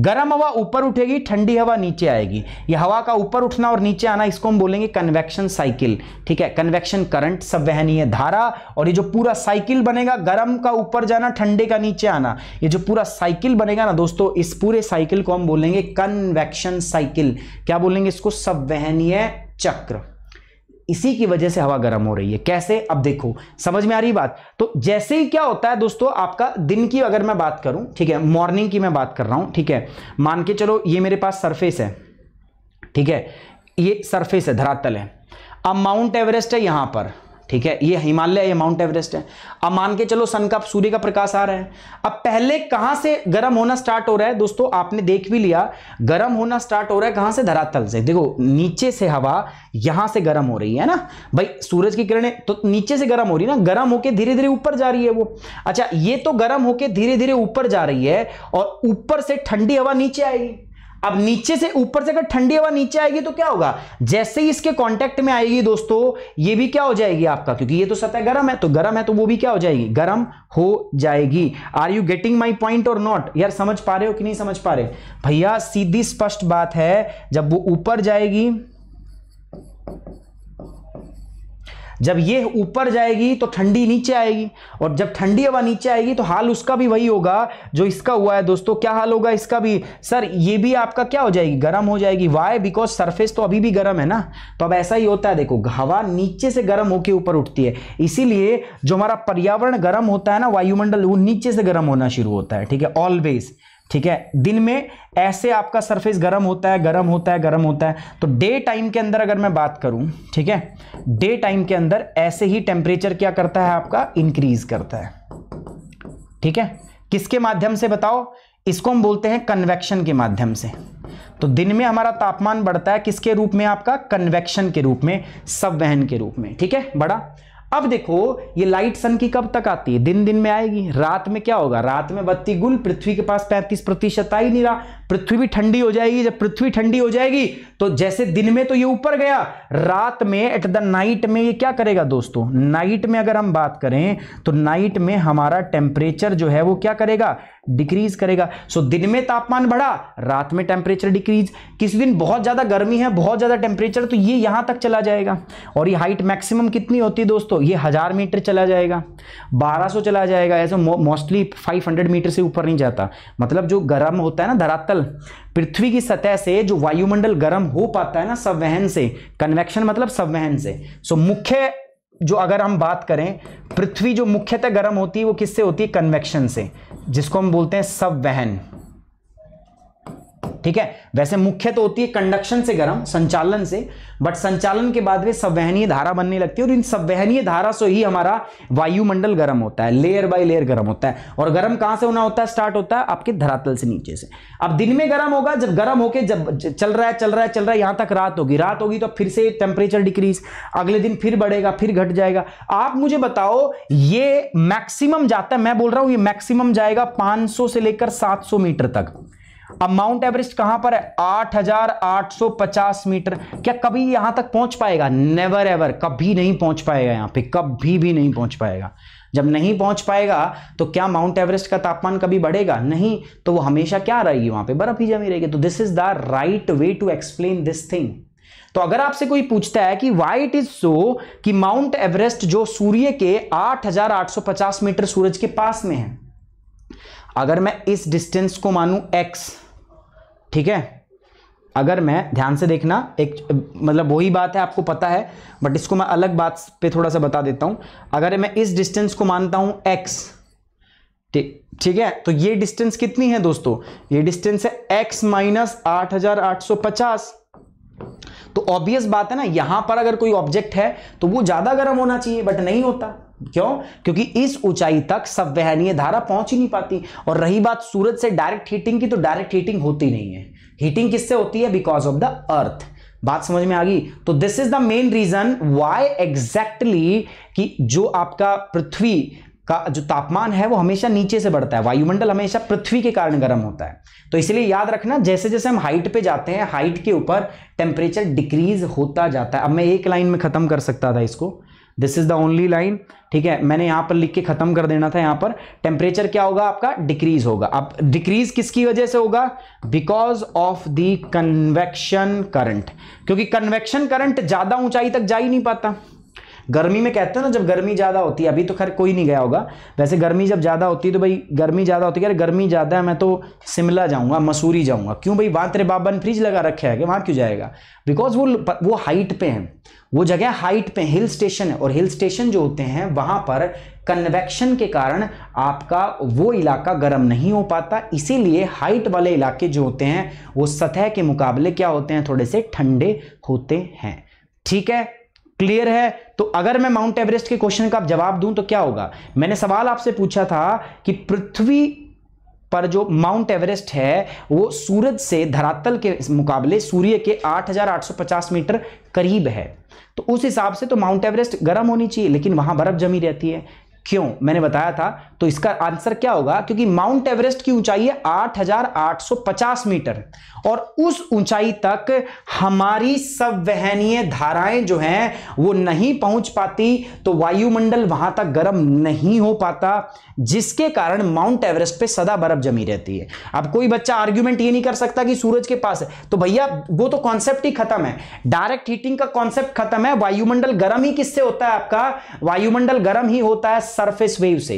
गर्म हवा ऊपर उठेगी ठंडी हवा नीचे आएगी ये हवा का ऊपर उठना और नीचे आना इसको हम बोलेंगे कन्वेक्शन साइकिल ठीक है कन्वेक्शन करंट संवहनीय धारा और ये जो पूरा साइकिल बनेगा गर्म का ऊपर जाना ठंडे का नीचे आना ये जो पूरा साइकिल बनेगा ना दोस्तों इस पूरे साइकिल को हम बोलेंगे कन्वेक्शन साइकिल क्या बोलेंगे इसको संवहनीय चक्र इसी की वजह से हवा गर्म हो रही है कैसे अब देखो समझ में आ रही बात तो जैसे ही क्या होता है दोस्तों आपका दिन की अगर मैं बात करूं ठीक है मॉर्निंग की मैं बात कर रहा हूं ठीक है मान के चलो ये मेरे पास सरफेस है ठीक है ये सरफेस है धरातल है अब माउंट एवरेस्ट है यहां पर ठीक है ये हिमालय ये माउंट एवरेस्ट है अब मान के चलो सन का सूर्य का प्रकाश आ रहा है अब पहले कहां से गर्म होना स्टार्ट हो रहा है दोस्तों आपने देख भी लिया गर्म होना स्टार्ट हो रहा है कहां से धरातल से देखो नीचे से हवा यहां से गर्म हो रही है ना भाई सूरज की किरणें तो नीचे से गर्म हो रही है ना गर्म होकर धीरे धीरे ऊपर जा रही है वो अच्छा ये तो गर्म होकर धीरे धीरे ऊपर जा रही है और ऊपर से ठंडी हवा नीचे आएगी अब नीचे से ऊपर से अगर ठंडी हवा नीचे आएगी तो क्या होगा जैसे ही इसके कांटेक्ट में आएगी दोस्तों ये भी क्या हो जाएगी आपका क्योंकि ये तो सतह गर्म है तो गर्म है तो वो भी क्या हो जाएगी गर्म हो जाएगी are you getting my point और नॉट यार समझ पा रहे हो कि नहीं समझ पा रहे भैया सीधी स्पष्ट बात है जब वो ऊपर जाएगी जब ये ऊपर जाएगी तो ठंडी नीचे आएगी और जब ठंडी हवा नीचे आएगी तो हाल उसका भी वही होगा जो इसका हुआ है दोस्तों क्या हाल होगा इसका भी सर ये भी आपका क्या हो जाएगी गर्म हो जाएगी वाई बिकॉज सरफेस तो अभी भी गर्म है ना तो अब ऐसा ही होता है देखो हवा नीचे से गर्म होकर ऊपर उठती है इसीलिए जो हमारा पर्यावरण गर्म होता है ना वायुमंडल वो नीचे से गर्म होना शुरू होता है ठीक है ऑलवेज ठीक है दिन में ऐसे आपका सरफेस गर्म होता है गर्म होता है गर्म होता है तो डे टाइम के अंदर अगर मैं बात करूं ठीक है डे टाइम के अंदर ऐसे ही टेम्परेचर क्या करता है आपका इंक्रीज करता है ठीक है किसके माध्यम से बताओ इसको हम बोलते हैं कन्वेक्शन के माध्यम से तो दिन में हमारा तापमान बढ़ता है किसके रूप में आपका कन्वेक्शन के रूप में सब के रूप में ठीक है बड़ा अब देखो ये लाइट सन की कब तक आती है दिन दिन में आएगी रात में क्या होगा रात में बत्ती गुल पृथ्वी के पास 35 प्रतिशत आ ही नहीं रहा पृथ्वी भी ठंडी हो जाएगी जब पृथ्वी ठंडी हो जाएगी तो जैसे दिन में तो ये ऊपर गया रात में एट द नाइट में ये क्या करेगा दोस्तों नाइट में अगर हम बात करें तो नाइट में हमारा टेम्परेचर जो है वो क्या करेगा डिक्रीज करेगा सो दिन में तापमान बढ़ा रात में टेम्परेचर डिक्रीज किस दिन बहुत ज़्यादा गर्मी है बहुत ज़्यादा टेम्परेचर तो ये यहां तक चला जाएगा और ये हाइट मैक्सिमम कितनी होती है दोस्तों ये हज़ार मीटर चला जाएगा बारह चला जाएगा ऐसे मोस्टली फाइव मीटर से ऊपर नहीं जाता मतलब जो गर्म होता है ना धरातल वायुमंडल पृथ्वी की सतह से जो वायुमंडल गर्म हो पाता है ना संवहन से कन्वेक्शन मतलब संवहन से सो मुख्य जो अगर हम बात करें पृथ्वी जो मुख्यतः गर्म होती है वो किससे होती है कन्वेक्शन से जिसको हम बोलते हैं संवहन ठीक है वैसे मुख्य तो होती है कंडक्शन से गर्म संचालन से बट संचालन के बाद वे संवहनीय धारा बनने लगती है और इन संवहनीय धारा से ही हमारा वायुमंडल गर्म होता है लेयर बाय लेयर गर्म होता है और गर्म कहां से होना होता है स्टार्ट होता है आपके धरातल से नीचे से अब दिन में गर्म होगा जब गर्म होकर जब चल रहा है चल रहा है चल रहा है यहां तक रात होगी रात होगी तो फिर से टेम्परेचर डिक्रीज अगले दिन फिर बढ़ेगा फिर घट जाएगा आप मुझे बताओ ये मैक्सिमम जाता है मैं बोल रहा हूं ये मैक्सिमम जाएगा पांच से लेकर सात मीटर तक अब माउंट एवरेस्ट कहां पर है 8,850 मीटर क्या कभी यहां तक पहुंच पाएगा नेवर एवर कभी नहीं पहुंच पाएगा यहां पे कभी भी नहीं पहुंच पाएगा जब नहीं पहुंच पाएगा तो क्या माउंट एवरेस्ट का तापमान कभी बढ़ेगा नहीं तो वो हमेशा क्या रहेगी वहां पे बर्फ ही जमी रहेगी तो this is the right way to explain this thing तो अगर आपसे कोई पूछता है कि वाई इट इज सो कि माउंट एवरेस्ट जो सूर्य के 8,850 मीटर सूरज के पास में है अगर मैं इस डिस्टेंस को मानूं एक्स ठीक है अगर मैं ध्यान से देखना एक मतलब वही बात है आपको पता है बट इसको मैं अलग बात पे थोड़ा सा बता देता हूं अगर मैं इस डिस्टेंस को मानता हूं एक्स ठीक ठीक है तो ये डिस्टेंस कितनी है दोस्तों ये डिस्टेंस है एक्स माइनस आठ हजार आठ सौ पचास तो ऑब्वियस बात है ना यहां पर अगर कोई ऑब्जेक्ट है तो वो ज्यादा गर्म होना चाहिए बट नहीं होता क्यों क्योंकि इस ऊंचाई तक संवहनीय धारा पहुंच ही नहीं पाती और रही बात सूरज से डायरेक्ट हीटिंग की तो डायरेक्ट हीटिंग होती नहीं है हीटिंग किससे होती है बिकॉज ऑफ द अर्थ बात समझ में आ गई तो this is the main reason why exactly कि जो आपका पृथ्वी का जो तापमान है वो हमेशा नीचे से बढ़ता है वायुमंडल हमेशा पृथ्वी के कारण गर्म होता है तो इसलिए याद रखना जैसे जैसे हम हाइट पे जाते हैं हाइट के ऊपर टेम्परेचर डिक्रीज होता जाता है अब मैं एक लाइन में ख़त्म कर सकता था इसको this is the only line ठीक है मैंने यहां पर लिख के ख़त्म कर देना था यहां पर टेम्परेचर क्या होगा आपका डिक्रीज होगा अब डिक्रीज किसकी वजह से होगा because of the convection current क्योंकि कन्वेक्शन करंट ज़्यादा ऊंचाई तक जा ही नहीं पाता गर्मी में कहते हैं ना जब गर्मी ज़्यादा होती है अभी तो खैर कोई नहीं गया होगा वैसे गर्मी जब ज़्यादा होती है तो भाई गर्मी ज़्यादा होती है अरे गर्मी ज़्यादा है मैं तो शिमला जाऊँगा मसूरी जाऊँगा क्यों भाई वहाँ तेरे बाबा ने फ्रिज लगा रखे है वहाँ क्यों जाएगा बिकॉज वो वो हाइट पे हैं वो जगह हाइट पे हिल स्टेशन है और हिल स्टेशन जो होते हैं वहाँ पर कन्वेक्शन के कारण आपका वो इलाका गर्म नहीं हो पाता इसीलिए हाइट वाले इलाके जो होते हैं वो सतह के मुकाबले क्या होते हैं थोड़े से ठंडे होते हैं ठीक है क्लियर है तो अगर मैं माउंट एवरेस्ट के क्वेश्चन का जवाब दूं तो क्या होगा मैंने सवाल आपसे पूछा था कि पृथ्वी पर जो माउंट एवरेस्ट है वो सूरज से धरातल के मुकाबले सूर्य के 8,850 मीटर करीब है तो उस हिसाब से तो माउंट एवरेस्ट गर्म होनी चाहिए लेकिन वहां बर्फ जमी रहती है क्यों मैंने बताया था तो इसका आंसर क्या होगा क्योंकि माउंट एवरेस्ट की ऊंचाई है 8,850 मीटर और उस ऊंचाई तक हमारी संवहनीय धाराएं जो हैं वो नहीं पहुंच पाती तो वायुमंडल वहां तक गर्म नहीं हो पाता जिसके कारण माउंट एवरेस्ट पे सदा बर्फ जमी रहती है अब कोई बच्चा आर्ग्यूमेंट ये नहीं कर सकता कि सूरज के पास है तो भैया वो तो कॉन्सेप्ट ही खत्म है डायरेक्ट हीटिंग का कॉन्सेप्ट खत्म है वायुमंडल गर्म ही किससे होता है आपका वायुमंडल गर्म ही होता है सरफेस वेव से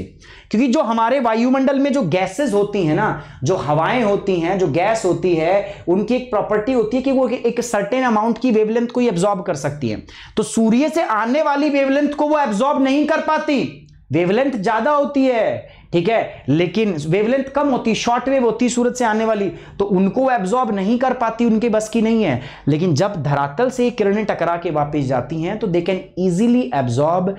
क्योंकि जो हमारे वायुमंडल में जो गैसेस होती हैं ना जो हवाएं होती हैं जो गैस होती है उनकी एक प्रॉपर्टी होती है कि वो एक सर्टेन अमाउंट की वेवलेंथ को एब्जॉर्ब कर सकती है तो सूर्य से आने वाली वेवलेंथ को वो एब्जॉर्ब नहीं कर पाती वेवलेंथ ज्यादा होती है ठीक है लेकिन वेवलेंथ कम होती शॉर्ट वेव होती सूरज से आने वाली तो उनको एब्जॉर्ब नहीं कर पाती उनके बस की नहीं है लेकिन जब धरातल से ये किरणें टकरा के वापस जाती हैं तो they can easily absorb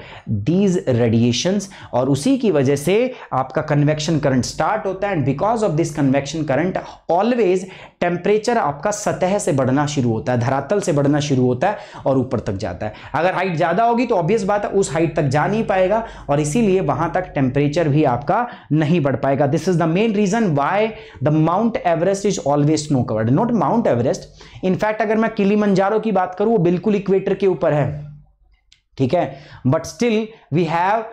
these radiations और उसी की वजह से आपका कन्वेक्शन करंट स्टार्ट होता है and because of this convection current always temperature आपका सतह से बढ़ना शुरू होता है धरातल से बढ़ना शुरू होता है और ऊपर तक जाता है अगर हाइट ज़्यादा होगी तो ऑब्वियस बात है उस हाइट तक जा नहीं पाएगा और इसीलिए वहां तक टेम्परेचर भी आपका ज़्यादा नहीं बढ़ पाएगा this is the main reason why the Mount Everest is always snow covered not Mount Everest in fact अगर मैं किली की बात करूं वो बिल्कुल इक्वेटर के ऊपर है ठीक है but still we have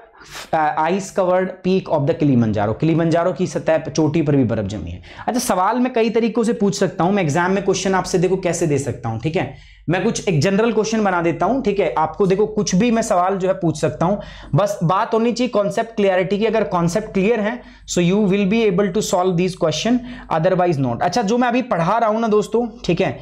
ice covered peak of the Kilimanjaro Kilimanjaro की सतह चोटी पर भी बर्फ जमी है अच्छा सवाल मैं कई तरीकों से पूछ सकता हूं मैं एग्जाम में क्वेश्चन आपसे देखो कैसे दे सकता हूं ठीक है मैं कुछ एक जनरल क्वेश्चन बना देता हूं ठीक है आपको देखो कुछ भी मैं सवाल जो है पूछ सकता हूं बस बात होनी चाहिए कॉन्सेप्ट क्लियरिटी की अगर कॉन्सेप्ट क्लियर है so you will be able to solve these question otherwise not अच्छा जो मैं अभी पढ़ा रहा हूं ना दोस्तों ठीक है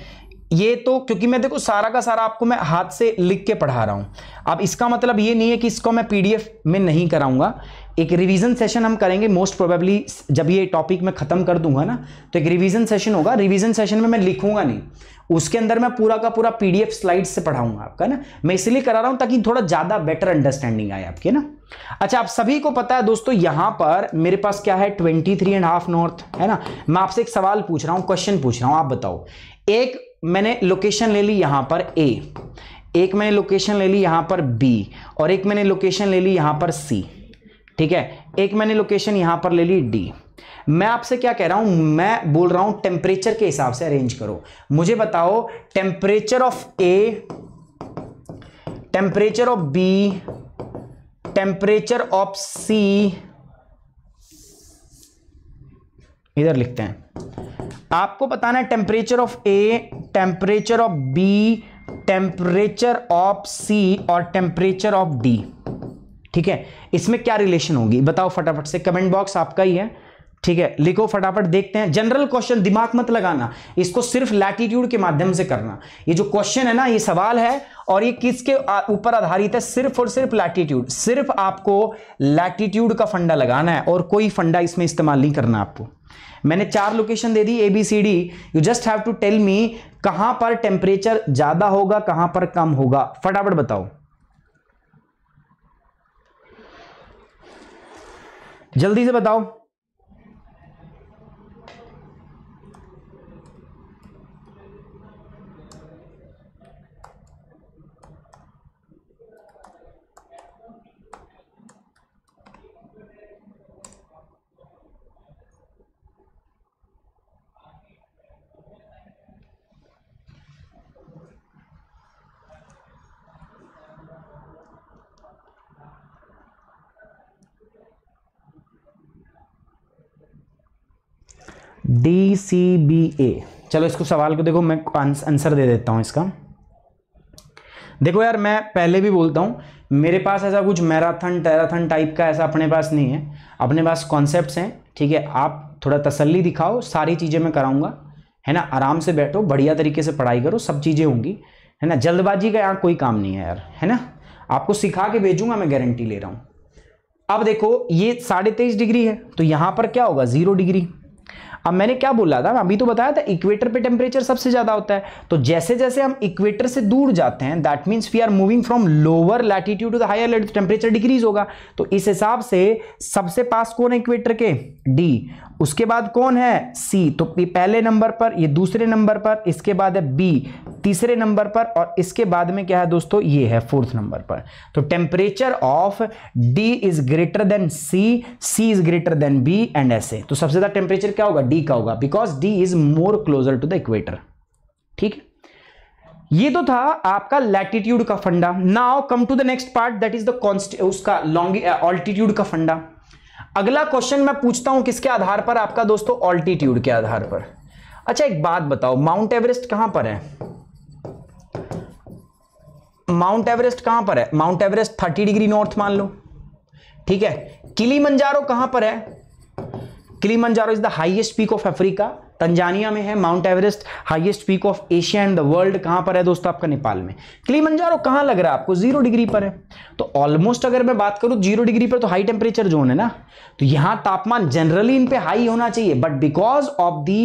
ये तो क्योंकि मैं देखो सारा का सारा आपको मैं हाथ से लिख के पढ़ा रहा हूं अब इसका मतलब ये नहीं है कि इसको मैं पीडीएफ में नहीं कराऊंगा एक रिवीजन सेशन हम करेंगे मोस्ट प्रोबेबली जब ये टॉपिक मैं ख़त्म कर दूंगा ना तो एक रिवीजन सेशन होगा रिवीजन सेशन में मैं लिखूंगा नहीं उसके अंदर मैं पूरा का पूरा पीडीएफ स्लाइड से पढ़ाऊंगा आपका ना मैं इसलिए करा रहा हूं ताकि थोड़ा ज़्यादा बेटर अंडरस्टैंडिंग आए आपके ना अच्छा आप सभी को पता है दोस्तों यहां पर मेरे पास क्या है twenty three and half north है ना मैं आपसे एक सवाल पूछ रहा हूं क्वेश्चन पूछ रहा हूं आप बताओ एक मैंने लोकेशन ले ली यहां पर ए एक मैंने लोकेशन ले ली यहां पर बी और एक मैंने लोकेशन ले ली यहां पर सी ठीक है एक मैंने लोकेशन यहां पर ले ली डी मैं आपसे क्या कह रहा हूं मैं बोल रहा हूं टेम्परेचर के हिसाब से अरेंज करो मुझे बताओ temperature of A temperature of B temperature of C इधर लिखते हैं आपको बताना है temperature of A temperature of B temperature of C और टेम्परेचर ऑफ डी ठीक है इसमें क्या रिलेशन होगी बताओ फटाफट से कमेंट बॉक्स आपका ही है ठीक है लिखो फटाफट देखते हैं जनरल क्वेश्चन दिमाग मत लगाना इसको सिर्फ लैटीट्यूड के माध्यम से करना ये जो क्वेश्चन है ना ये सवाल है और ये किसके ऊपर आधारित है सिर्फ और सिर्फ लैटिट्यूड सिर्फ आपको लैटीट्यूड का फंडा लगाना है और कोई फंडा इसमें इस्तेमाल नहीं करना आपको मैंने चार लोकेशन दे दी A B C D you just have to tell me कहां पर टेम्परेचर ज्यादा होगा कहां पर कम होगा फटाफट बताओ जल्दी से बताओ डी सी बी ए चलो इसको सवाल को देखो मैं आंसर दे देता हूँ इसका देखो यार मैं पहले भी बोलता हूँ मेरे पास ऐसा कुछ मैराथन टैराथन टाइप का ऐसा अपने पास नहीं है अपने पास कॉन्सेप्ट हैं ठीक है आप थोड़ा तसल्ली दिखाओ सारी चीज़ें मैं कराऊंगा है ना आराम से बैठो बढ़िया तरीके से पढ़ाई करो सब चीज़ें होंगी है ना जल्दबाजी का यहाँ कोई काम नहीं है यार है ना आपको सिखा के भेजूंगा मैं गारंटी ले रहा हूँ अब देखो ये साढ़े तेईस डिग्री है तो यहाँ पर क्या होगा ज़ीरो डिग्री अब मैंने क्या बोला था अभी तो बताया था इक्वेटर पे टेम्परेचर सबसे ज्यादा होता है तो जैसे जैसे हम इक्वेटर से दूर जाते हैं that means we are moving from lower latitude to the higher latitude temperature decrease होगा तो इस हिसाब से सबसे पास कौन है इक्वेटर के डी उसके बाद कौन है सी तो पहले नंबर पर ये दूसरे नंबर पर इसके बाद है बी तीसरे नंबर पर और इसके बाद में क्या है दोस्तों ये है फोर्थ नंबर पर तो temperature of D is greater than C C is greater than B and ऐसे तो सबसे ज्यादा टेम्परेचर क्या होगा डी डी का होगा because D is more closer to the equator ठीक है ये तो था आपका लैटिट्यूड का फंडा now come to the next part that is the कॉन्स्ट उसका लॉन्ग ऑल्टीट्यूड का फंडा अगला क्वेश्चन मैं पूछता हूं किसके आधार पर आपका दोस्तों ऑल्टीट्यूड के आधार पर अच्छा एक बात बताओ माउंट एवरेस्ट कहां पर है माउंट एवरेस्ट कहां पर है माउंट एवरेस्ट 30 डिग्री नॉर्थ मान लो ठीक है किली मंजारो कहां पर है Kilimanjaro is the highest peak of Africa Tanzania में है Mount Everest highest peak of Asia and the world कहां पर है दोस्तों आपका नेपाल में किलीमंजारो कहां लग रहा है आपको जीरो डिग्री पर है तो ऑलमोस्ट अगर मैं बात करूं जीरो डिग्री पर तो हाई टेम्परेचर जोन है ना तो यहां तापमान जनरली इन पे हाई होना चाहिए but because of the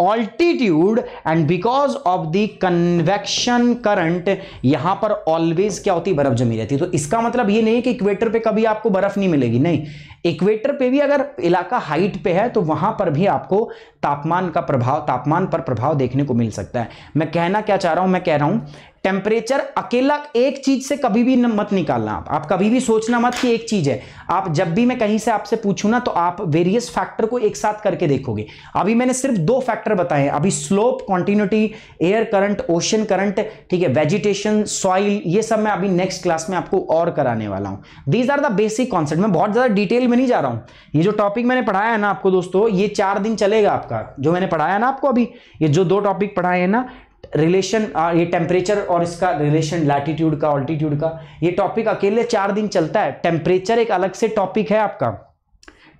altitude and because of the convection current यहां पर ऑलवेज क्या होती बर्फ जमी रहती है तो इसका मतलब ये नहीं कि इक्वेटर पे कभी आपको बर्फ नहीं मिलेगी नहीं इक्वेटर पे भी अगर इलाका हाइट पे है तो वहां पर भी आपको तापमान का प्रभाव तापमान पर प्रभाव देखने को मिल सकता है मैं कहना क्या चाह रहा हूं मैं कह रहा हूं टेम्परेचर अकेला एक चीज से कभी भी मत निकालना आप आप कभी भी सोचना मत कि एक चीज है आप जब भी मैं कहीं से आपसे पूछू ना तो आप वेरियस फैक्टर को एक साथ करके देखोगे अभी मैंने सिर्फ दो फैक्टर बताए अभी slope continuity air current ocean current ठीक है वेजिटेशन सॉइल ये सब मैं अभी नेक्स्ट क्लास में आपको और कराने वाला हूं these are the basic concept मैं बहुत ज्यादा डिटेल में नहीं जा रहा हूं ये जो टॉपिक मैंने पढ़ाया है ना आपको दोस्तों ये चार दिन चलेगा आपका जो मैंने पढ़ाया ना आपको अभी ये जो दो टॉपिक पढ़ाए हैं ना रिलेशन ये टेम्परेचर और इसका रिलेशन लैटिट्यूड का ऑल्टीट्यूड का ये टॉपिक अकेले चार दिन चलता है टेम्परेचर एक अलग से टॉपिक है आपका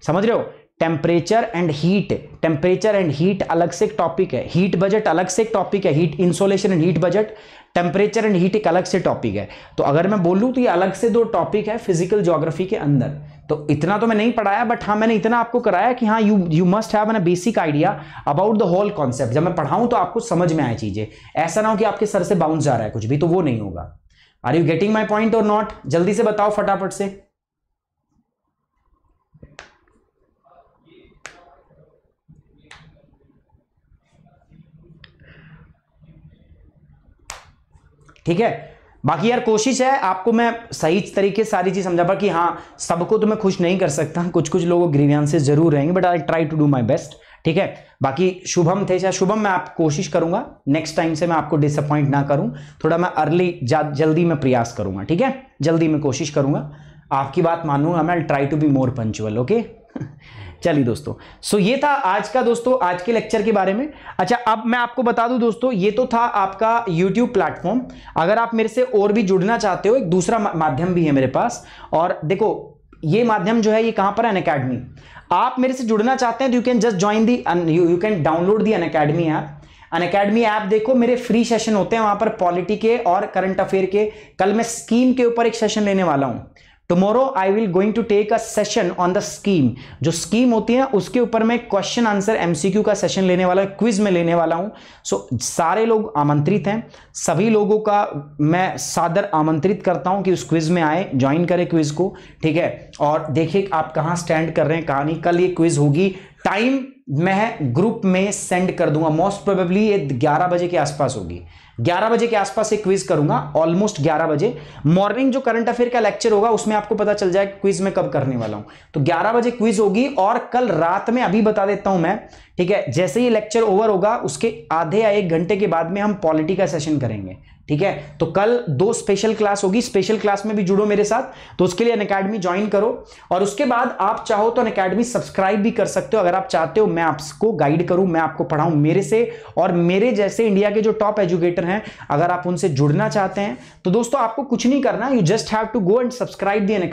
समझ रहे हो temperature and heat temperature and heat अलग से एक टॉपिक है हीट बजट अलग से एक टॉपिक है heat insolation and heat budget temperature and heat एक अलग से टॉपिक है तो अगर मैं बोलूँ तो ये अलग से दो टॉपिक है फिजिकल जोग्राफी के अंदर तो इतना तो मैं नहीं पढ़ाया बट हाँ मैंने इतना आपको कराया कि हाँ you you must have an basic idea about the whole concept जब मैं पढ़ाऊं तो आपको समझ में आए चीज़ें ऐसा ना हो कि आपके सर से बाउंस जा रहा है कुछ भी तो वो नहीं होगा are you getting my point और नॉट जल्दी से बताओ फटाफट से ठीक है बाकी यार कोशिश है आपको मैं सही तरीके से सारी चीज़ समझा पा कि हाँ सबको तो मैं खुश नहीं कर सकता कुछ कुछ लोगों से जरूर रहेंगे but I try to do my best ठीक है बाकी शुभम थे चाहे शुभम मैं आप कोशिश करूंगा नेक्स्ट टाइम से मैं आपको डिसअपॉइंट ना करूं थोड़ा मैं अर्ली जल्दी में प्रयास करूंगा ठीक है जल्दी में कोशिश करूंगा आपकी बात मानूंगा मैं try to be more punctual okay चलिए दोस्तों सो ये था आज का दोस्तों आज के लेक्चर के बारे में अच्छा अब मैं आपको बता दूं दोस्तों ये तो था आपका YouTube प्लेटफॉर्म अगर आप मेरे से और भी जुड़ना चाहते हो एक दूसरा माध्यम भी है मेरे पास और देखो ये माध्यम जो है ये कहां पर है अनकेडमी आप मेरे से जुड़ना चाहते हैं तो you can just join the you can download the Unacademy app Unacademy app देखो मेरे फ्री सेशन होते हैं वहां पर पॉलिटी के और करंट अफेयर के कल मैं स्कीम के ऊपर एक सेशन लेने वाला हूं tomorrow I will going to take a session on the scheme जो स्कीम होती है उसके ऊपर मैं क्वेश्चन आंसर एमसीक्यू का सेशन लेने वाला क्विज में लेने वाला हूं सो so, सारे लोग आमंत्रित हैं सभी लोगों का मैं सादर आमंत्रित करता हूं कि उस क्विज में आए ज्वाइन करें क्विज को ठीक है और देखिए आप कहाँ स्टैंड कर रहे हैं कहानी कल ये क्विज होगी टाइम मैं ग्रुप में सेंड कर दूंगा मोस्ट प्रोबेबली ये 11 बजे के आसपास होगी 11 बजे के आसपास एक क्विज करूंगा ऑलमोस्ट 11 बजे मॉर्निंग जो करंट अफेयर का लेक्चर होगा उसमें आपको पता चल जाएगा क्विज में कब करने वाला हूं तो 11 बजे क्विज होगी और कल रात में अभी बता देता हूं मैं ठीक है जैसे ही लेक्चर ओवर होगा उसके आधे या एक घंटे के बाद में हम पॉलिटी का सेशन करेंगे ठीक है तो कल दो स्पेशल क्लास होगी स्पेशल क्लास में भी जुड़ो मेरे साथ तो उसके लिए अनकेडमी ज्वाइन करो और उसके बाद आप चाहो तो अनकेडमी सब्सक्राइब भी कर सकते हो अगर आप चाहते हो मैं आपको गाइड करूं मैं आपको पढ़ाऊं मेरे से और मेरे जैसे इंडिया के जो टॉप एजुकेटर हैं अगर आप उनसे जुड़ना चाहते हैं तो दोस्तों आपको कुछ नहीं करना you just have to go and subscribe the अन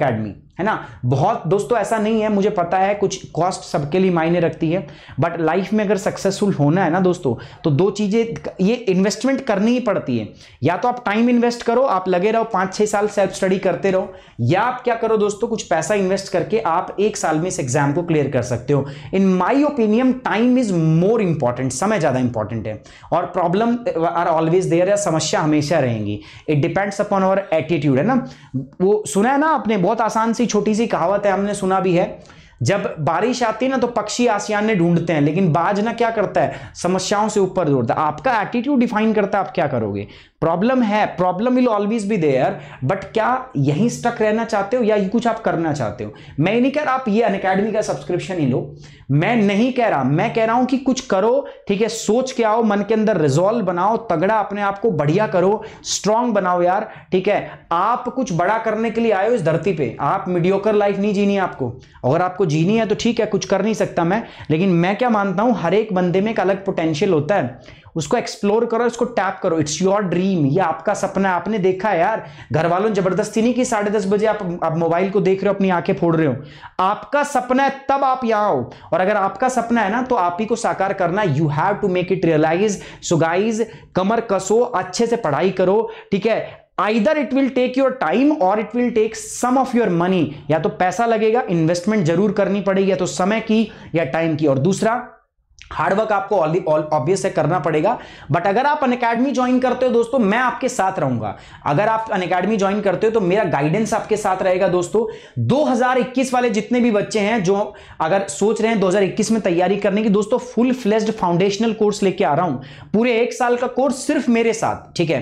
है ना बहुत दोस्तों ऐसा नहीं है मुझे पता है कुछ कॉस्ट सबके लिए मायने रखती है बट लाइफ में अगर सक्सेसफुल होना है ना दोस्तों तो दो चीज़ें ये इन्वेस्टमेंट करनी ही पड़ती है या तो आप टाइम इन्वेस्ट करो आप लगे रहो पांच छह साल सेल्फ स्टडी करते रहो या आप क्या करो दोस्तों कुछ पैसा इन्वेस्ट करके आप एक साल में इस एग्जाम को क्लियर कर सकते हो in my opinion time is more important समय ज़्यादा इंपॉर्टेंट है और प्रॉब्लम आर ऑलवेज देयर या समस्या हमेशा रहेंगी it depends upon our attitude है ना वो सुना है ना आपने बहुत आसान से सी छोटी सी कहावत है हमने सुना भी है जब बारिश आती है ना तो पक्षी आसियाने ढूंढते हैं लेकिन बाज ना क्या करता है समस्याओं से ऊपर दौड़ता है आपका एटीट्यूड डिफाइन करता है आप क्या करोगे प्रॉब्लम है problem will always be there but क्या यहीं स्टक रहना चाहते हो या कुछ आप करना चाहते हो मैं नहीं कह रहा आप ये अनकेडमी का सब्सक्रिप्शन ही लो मैं नहीं कह रहा मैं कह रहा हूं कि कुछ करो ठीक है सोच के आओ मन के अंदर रिजॉल्व बनाओ तगड़ा अपने आप को बढ़िया करो स्ट्रांग बनाओ यार ठीक है आप कुछ बड़ा करने के लिए आयो इस धरती पे आप मीडियोकर लाइफ नहीं जीनी आपको अगर आपको जीनी है तो ठीक है कुछ कर नहीं सकता मैं लेकिन मैं क्या मानता हूं हर एक बंदे में एक अलग पोटेंशियल होता है उसको एक्सप्लोर करो इसको टैप करो इट्स योर ड्रीम ये आपका सपना है आपने देखा है यार घर वालों ने जबरदस्ती नहीं कि साढ़े दस बजे आप आप मोबाइल को देख रहे हो अपनी आंखें फोड़ रहे हो आपका सपना है तब आप यहां आओ और अगर आपका सपना है ना तो आप ही को साकार करना you have to make it realize so guys कमर कसो अच्छे से पढ़ाई करो ठीक है either it will take your time और it will take some of your money या तो पैसा लगेगा इन्वेस्टमेंट जरूर करनी पड़ेगी या तो समय की या टाइम की और दूसरा हार्डवर्क आपको ऑब्वियस है करना पड़ेगा बट अगर आप अन अकेडमी ज्वाइन करते हो दोस्तों मैं आपके साथ रहूंगा अगर आप अन अकेडमी ज्वाइन करते हो तो मेरा गाइडेंस आपके साथ रहेगा दोस्तों 2021 वाले जितने भी बच्चे हैं जो अगर सोच रहे हैं 2021 में तैयारी करने की दोस्तों फुल फ्लेस्ड फाउंडेशनल कोर्स लेके आ रहा हूं पूरे एक साल का कोर्स सिर्फ मेरे साथ ठीक है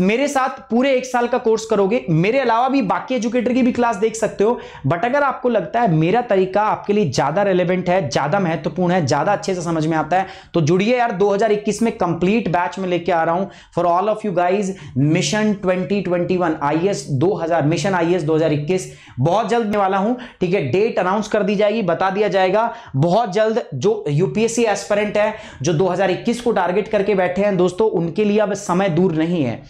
मेरे साथ पूरे एक साल का कोर्स करोगे मेरे अलावा भी बाकी एजुकेटर की भी क्लास देख सकते हो बट अगर आपको लगता है मेरा तरीका आपके लिए ज़्यादा रेलिवेंट है ज़्यादा महत्वपूर्ण है ज़्यादा अच्छे से समझ में आता है तो जुड़िए यार 2021 में कंप्लीट बैच में लेके आ रहा हूं for all of you guys mission 2021 दो हजार मिशन आई एस बहुत जल्द मैं वाला हूं ठीक है डेट अनाउंस कर दी जाएगी बता दिया जाएगा बहुत जल्द जो यूपीएससी एस्परेंट है जो दो को टारगेट करके बैठे हैं दोस्तों उनके लिए अब समय दूर नहीं है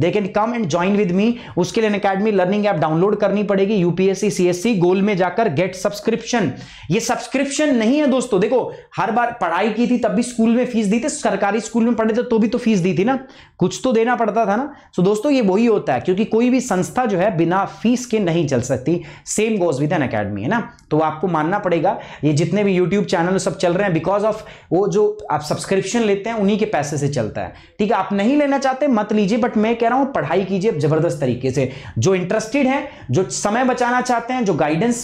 they can come and join with me उसके लिए अकेडमी लर्निंग ऐप डाउनलोड करनी पड़ेगी यूपीएससी सीएससी गोल में जाकर गेट सब्सक्रिप्शन ये सब्सक्रिप्शन नहीं है दोस्तों देखो हर बार पढ़ाई की थी तब भी स्कूल में फीस दी थी सरकारी स्कूल में पढ़े थे तो भी तो फीस दी थी ना कुछ तो देना पड़ता था ना सो so, दोस्तों ये वही होता है क्योंकि कोई भी संस्था जो है बिना फीस के नहीं चल सकती same goes with Unacademy है ना तो आपको मानना पड़ेगा ये जितने भी यूट्यूब चैनल सब चल रहे हैं बिकॉज ऑफ वो जो आप सब्सक्रिप्शन लेते हैं उन्हीं के पैसे से चलता है ठीक है आप नहीं लेना चाहते मत लीजिए बट मैं कह रहा हूं पढ़ाई कीजिए जबरदस्त तरीके से जो इंटरेस्टेड है जो समय बचाना चाहते हैं जो गाइडेंस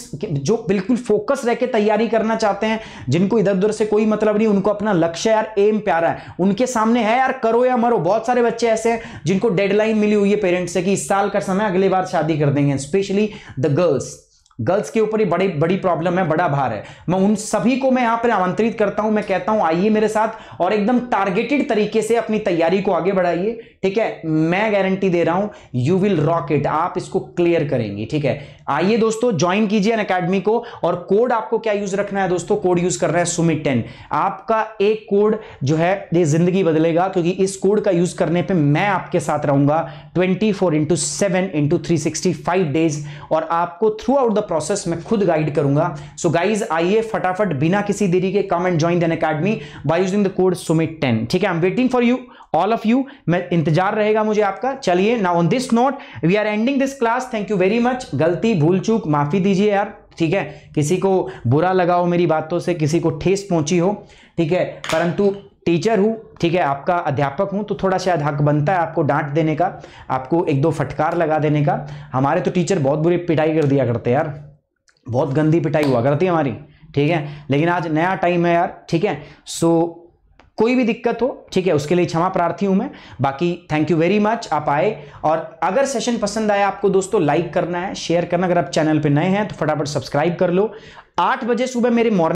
जो बिल्कुल फोकस रह के तैयारी करना चाहते हैं जिनको इधर उधर से कोई मतलब नहीं उनको अपना लक्ष्य यार एम प्यारा है उनके सामने है यार करो या मरो बहुत सारे बच्चे ऐसे हैं जिनको डेडलाइन मिली हुई है पेरेंट्स से कि इस साल का समय अगले बार शादी कर देंगे स्पेशली द गर्ल्स गर्ल्स के ऊपर ही बड़ी बड़ी प्रॉब्लम है बड़ा भार है मैं उन सभी को मैं यहां पर आमंत्रित करता हूं मैं कहता हूं आइए मेरे साथ और एकदम टारगेटेड तरीके से अपनी तैयारी को आगे बढ़ाइए ठीक है मैं गारंटी दे रहा हूं यू विल रॉक इट आप इसको क्लियर करेंगे ठीक है आइए दोस्तों ज्वाइन कीजिए अन अकेडमी को और कोड आपको क्या यूज रखना है दोस्तों कोड यूज कर रहे हैं सुमित टेन आपका एक कोड जो है ये जिंदगी बदलेगा क्योंकि इस कोड का यूज करने पे मैं आपके साथ रहूंगा 24 four into seven into three sixty five days और आपको थ्रू आउट द प्रोसेस मैं खुद गाइड करूंगा सो गाइज आइए फटाफट बिना किसी देरी के come and join the academy by using the code Sumit ten ठीक है I am waiting for you all of you मैं इंतजार रहेगा मुझे आपका चलिए ना on this note we are ending this class thank you very much गलती भूल चूक माफी दीजिए यार ठीक है किसी को बुरा लगा हो मेरी बातों से किसी को ठेस पहुंची हो ठीक है परंतु टीचर हूँ ठीक है आपका अध्यापक हूँ तो थोड़ा शायद हक बनता है आपको डांट देने का आपको एक दो फटकार लगा देने का हमारे तो टीचर बहुत बुरी पिटाई कर दिया करते यार बहुत गंदी पिटाई हुआ करती हमारी ठीक है लेकिन आज नया टाइम है यार ठीक है सो कोई भी दिक्कत हो ठीक है उसके लिए क्षमा प्रार्थी हूं मैं बाकी थैंक यू वेरी मच आप आए और अगर सेशन पसंद आया आपको दोस्तों लाइक करना है शेयर करना अगर आप चैनल पर नए हैं तो फटाफट सब्सक्राइब कर लो आठ बजे सुबह मेरे मॉर्निंग